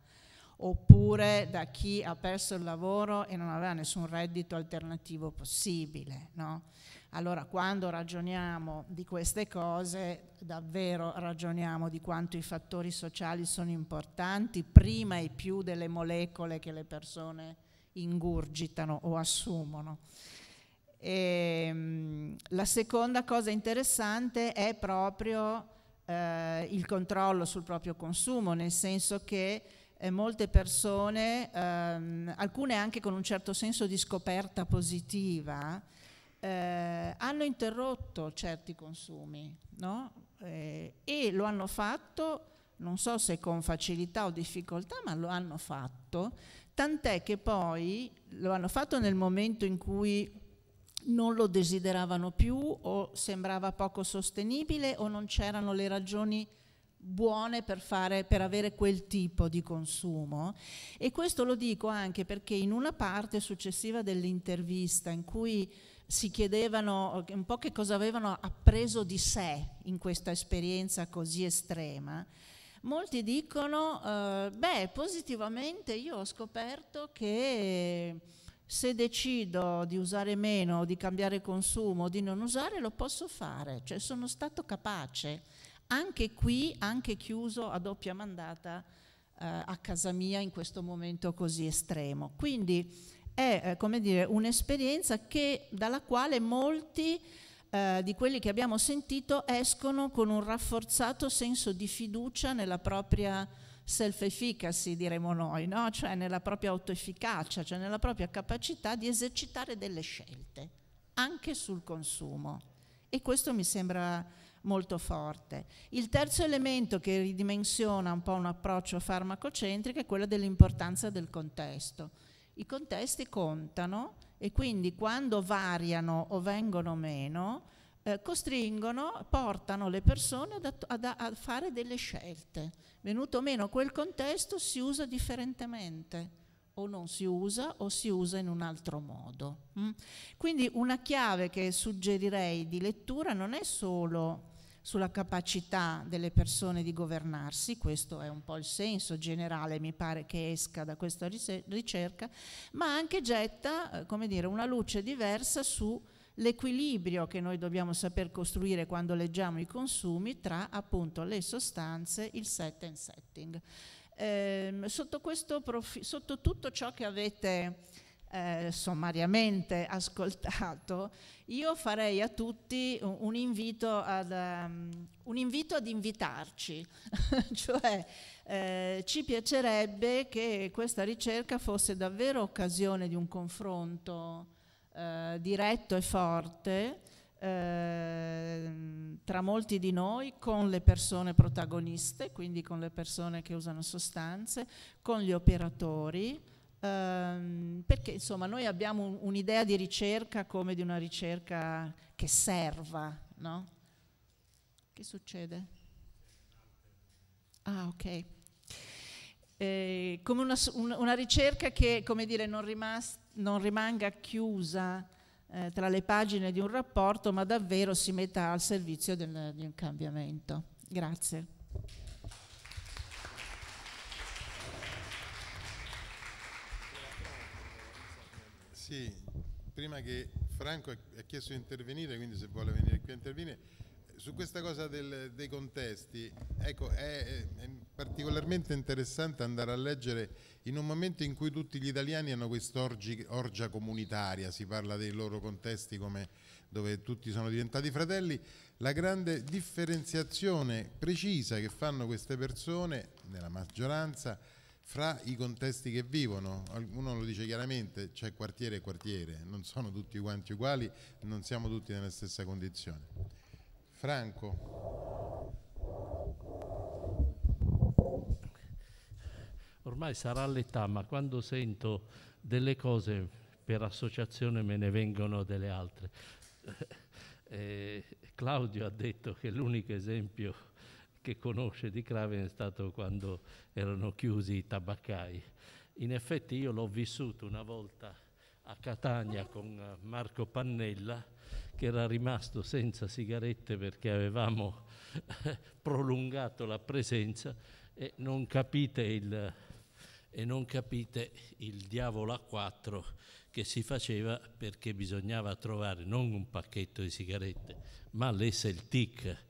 oppure da chi ha perso il lavoro e non aveva nessun reddito alternativo possibile. No? Allora quando ragioniamo di queste cose davvero ragioniamo di quanto i fattori sociali sono importanti prima e più delle molecole che le persone ingurgitano o assumono. E, ehm, la seconda cosa interessante è proprio eh, il controllo sul proprio consumo, nel senso che eh, molte persone, ehm, alcune anche con un certo senso di scoperta positiva, eh, hanno interrotto certi consumi no? eh, e lo hanno fatto, non so se con facilità o difficoltà, ma lo hanno fatto, tant'è che poi lo hanno fatto nel momento in cui non lo desideravano più o sembrava poco sostenibile o non c'erano le ragioni buone per, fare, per, avere quel tipo di consumo e questo lo dico anche perché in una parte successiva dell'intervista in cui si chiedevano eh, un po' che cosa avevano appreso di sé in questa esperienza così estrema, molti dicono, eh, beh, positivamente io ho scoperto che se decido di usare meno, di cambiare consumo, di non usare, lo posso fare, cioè sono stato capace anche qui, anche chiuso a doppia mandata eh, a casa mia in questo momento così estremo. Quindi è, eh, come dire, un'esperienza che, dalla quale molti eh, di quelli che abbiamo sentito escono con un rafforzato senso di fiducia nella propria self-efficacy, diremo noi, no? cioè nella propria autoefficacia, cioè nella propria capacità di esercitare delle scelte, anche sul consumo. E questo mi sembra molto forte. Il terzo elemento che ridimensiona un po' un approccio farmacocentrico è quello dell'importanza del contesto. I contesti contano e quindi quando variano o vengono meno, eh, costringono, portano le persone ad, ad, a fare delle scelte. Venuto meno quel contesto si usa differentemente o non si usa o si usa in un altro modo. Mm? Quindi una chiave che suggerirei di lettura non è solo sulla capacità delle persone di governarsi, questo è un po' il senso generale, mi pare che esca da questa ricerca, ma anche getta, eh, dire, una luce diversa sull'equilibrio che noi dobbiamo saper costruire quando leggiamo i consumi tra appunto le sostanze, il set and setting. Eh, sotto, sotto, tutto ciò che avete eh, sommariamente *laughs* ascoltato, io farei a tutti un, un, invito, ad, um, un invito, ad, invitarci, *laughs* cioè eh, ci piacerebbe che questa ricerca fosse davvero occasione di un confronto eh, diretto e forte Ehm, tra molti di noi con le persone protagoniste, quindi con le persone che usano sostanze, con gli operatori, ehm, perché insomma noi abbiamo un'idea di ricerca come di una ricerca che serva, no? Che succede? Ah, ok. Eh, come una, un, una, ricerca che, come dire, non, rimas- non rimanga chiusa eh, tra le pagine di un rapporto, ma davvero si metta al servizio del, di un cambiamento. Grazie. Sì, prima che Franco ha chiesto di intervenire, quindi se vuole venire qui a intervenire, su questa cosa del, dei contesti, ecco, è, è, particolarmente interessante andare a leggere in un momento in cui tutti gli italiani hanno questa orgia comunitaria, si parla dei loro contesti come dove tutti sono diventati fratelli, la grande differenziazione precisa che fanno queste persone, nella maggioranza, fra i contesti che vivono. Uno lo dice chiaramente, c'è quartiere e quartiere, non sono tutti quanti uguali, non siamo tutti nella stessa condizione. Franco. Ormai sarà l'età, ma quando sento delle cose per associazione me ne vengono delle altre. *laughs* Eh, Claudio ha detto che l'unico esempio che conosce di Craven è stato quando erano chiusi i tabaccai. In effetti io l'ho vissuto una volta a Catania con Marco Pannella che era rimasto senza sigarette perché avevamo *laughs* prolungato la presenza e non capite il, e non capite il diavolo a quattro che si faceva perché bisognava trovare non un pacchetto di sigarette, ma l'Esseltic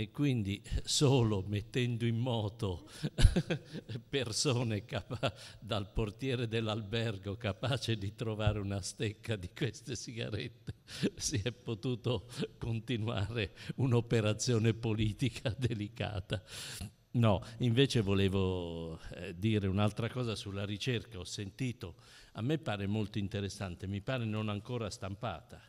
e quindi *laughs* solo mettendo in moto *laughs* persone dal portiere dell'albergo capace di trovare una stecca di queste sigarette *laughs* si è potuto continuare un'operazione politica delicata. No, invece volevo eh, dire un'altra cosa sulla ricerca, ho sentito, a me pare molto interessante, mi pare non ancora stampata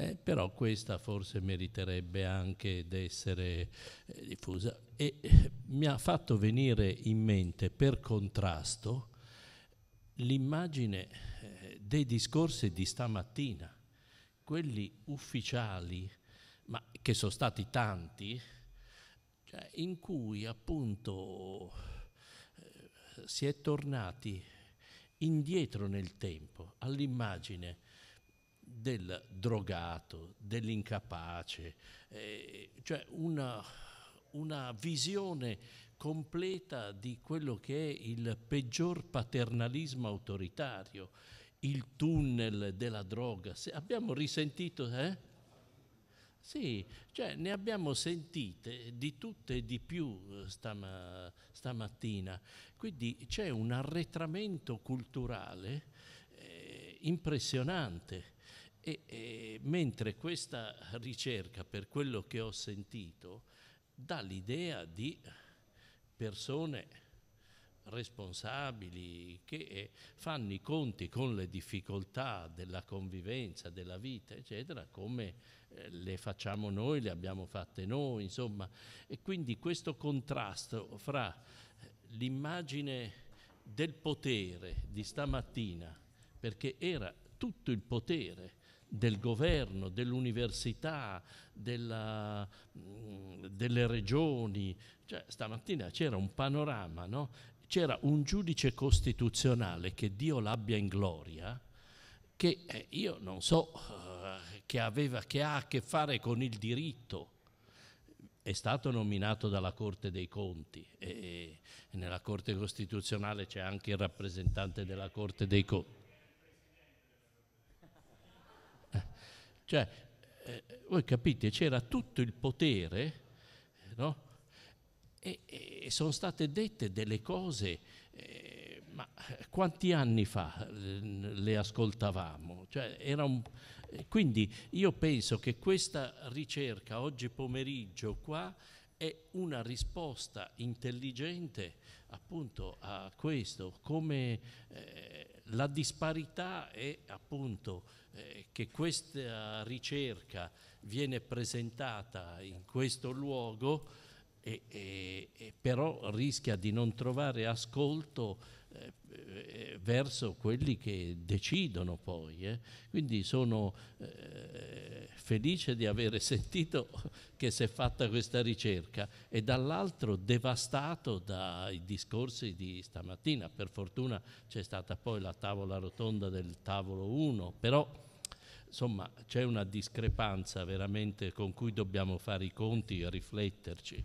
eh, però questa forse meriterebbe anche di essere eh, diffusa. E eh, mi ha fatto venire in mente, per contrasto, l'immagine eh, dei discorsi di stamattina, quelli ufficiali, ma che sono stati tanti, cioè in cui appunto eh, si è tornati indietro nel tempo all'immagine del drogato, dell'incapace, eh, cioè una, una visione completa di quello che è il peggior paternalismo autoritario, il tunnel della droga. Se abbiamo risentito, eh? Sì, cioè ne abbiamo sentite di tutte e di più eh, stama, stamattina. Quindi c'è un arretramento culturale eh, impressionante e, e, mentre questa ricerca, per quello che ho sentito, dà l'idea di persone responsabili che eh, fanno i conti con le difficoltà della convivenza, della vita, eccetera, come eh, le facciamo noi, le abbiamo fatte noi, insomma. E quindi questo contrasto fra l'immagine del potere di stamattina, perché era tutto il potere, del governo, dell'università, della, delle regioni. Cioè, stamattina c'era un panorama, no? c'era un giudice costituzionale che Dio l'abbia in gloria, che eh, io non so uh, che, aveva, che ha a che fare con il diritto è stato nominato dalla Corte dei Conti e nella Corte Costituzionale c'è anche il rappresentante della Corte dei Conti. Cioè, eh, voi capite, c'era tutto il potere, no? E, e sono state dette delle cose, eh, ma quanti anni fa eh, le ascoltavamo? Cioè, un... Eh, quindi io penso che questa ricerca oggi pomeriggio qua è una risposta intelligente appunto a questo, come eh, la disparità è appunto eh, che questa ricerca viene presentata in questo luogo e, e, e però rischia di non trovare ascolto eh, verso quelli che decidono poi. Eh. Quindi sono eh, felice di avere *laughs* sentito che si è fatta questa ricerca e dall'altro devastato dai discorsi di stamattina. Per fortuna c'è stata poi la tavola rotonda del tavolo 1, però insomma c'è una discrepanza veramente con cui dobbiamo fare i conti e rifletterci.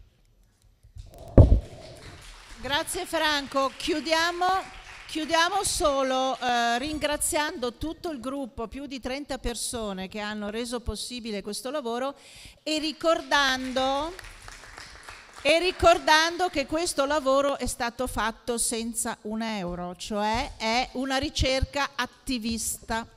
Grazie Franco, chiudiamo, chiudiamo solo eh, ringraziando tutto il gruppo, più di 30 persone che hanno reso possibile questo lavoro e ricordando, e ricordando che questo lavoro è stato fatto senza un euro, cioè è una ricerca attivista.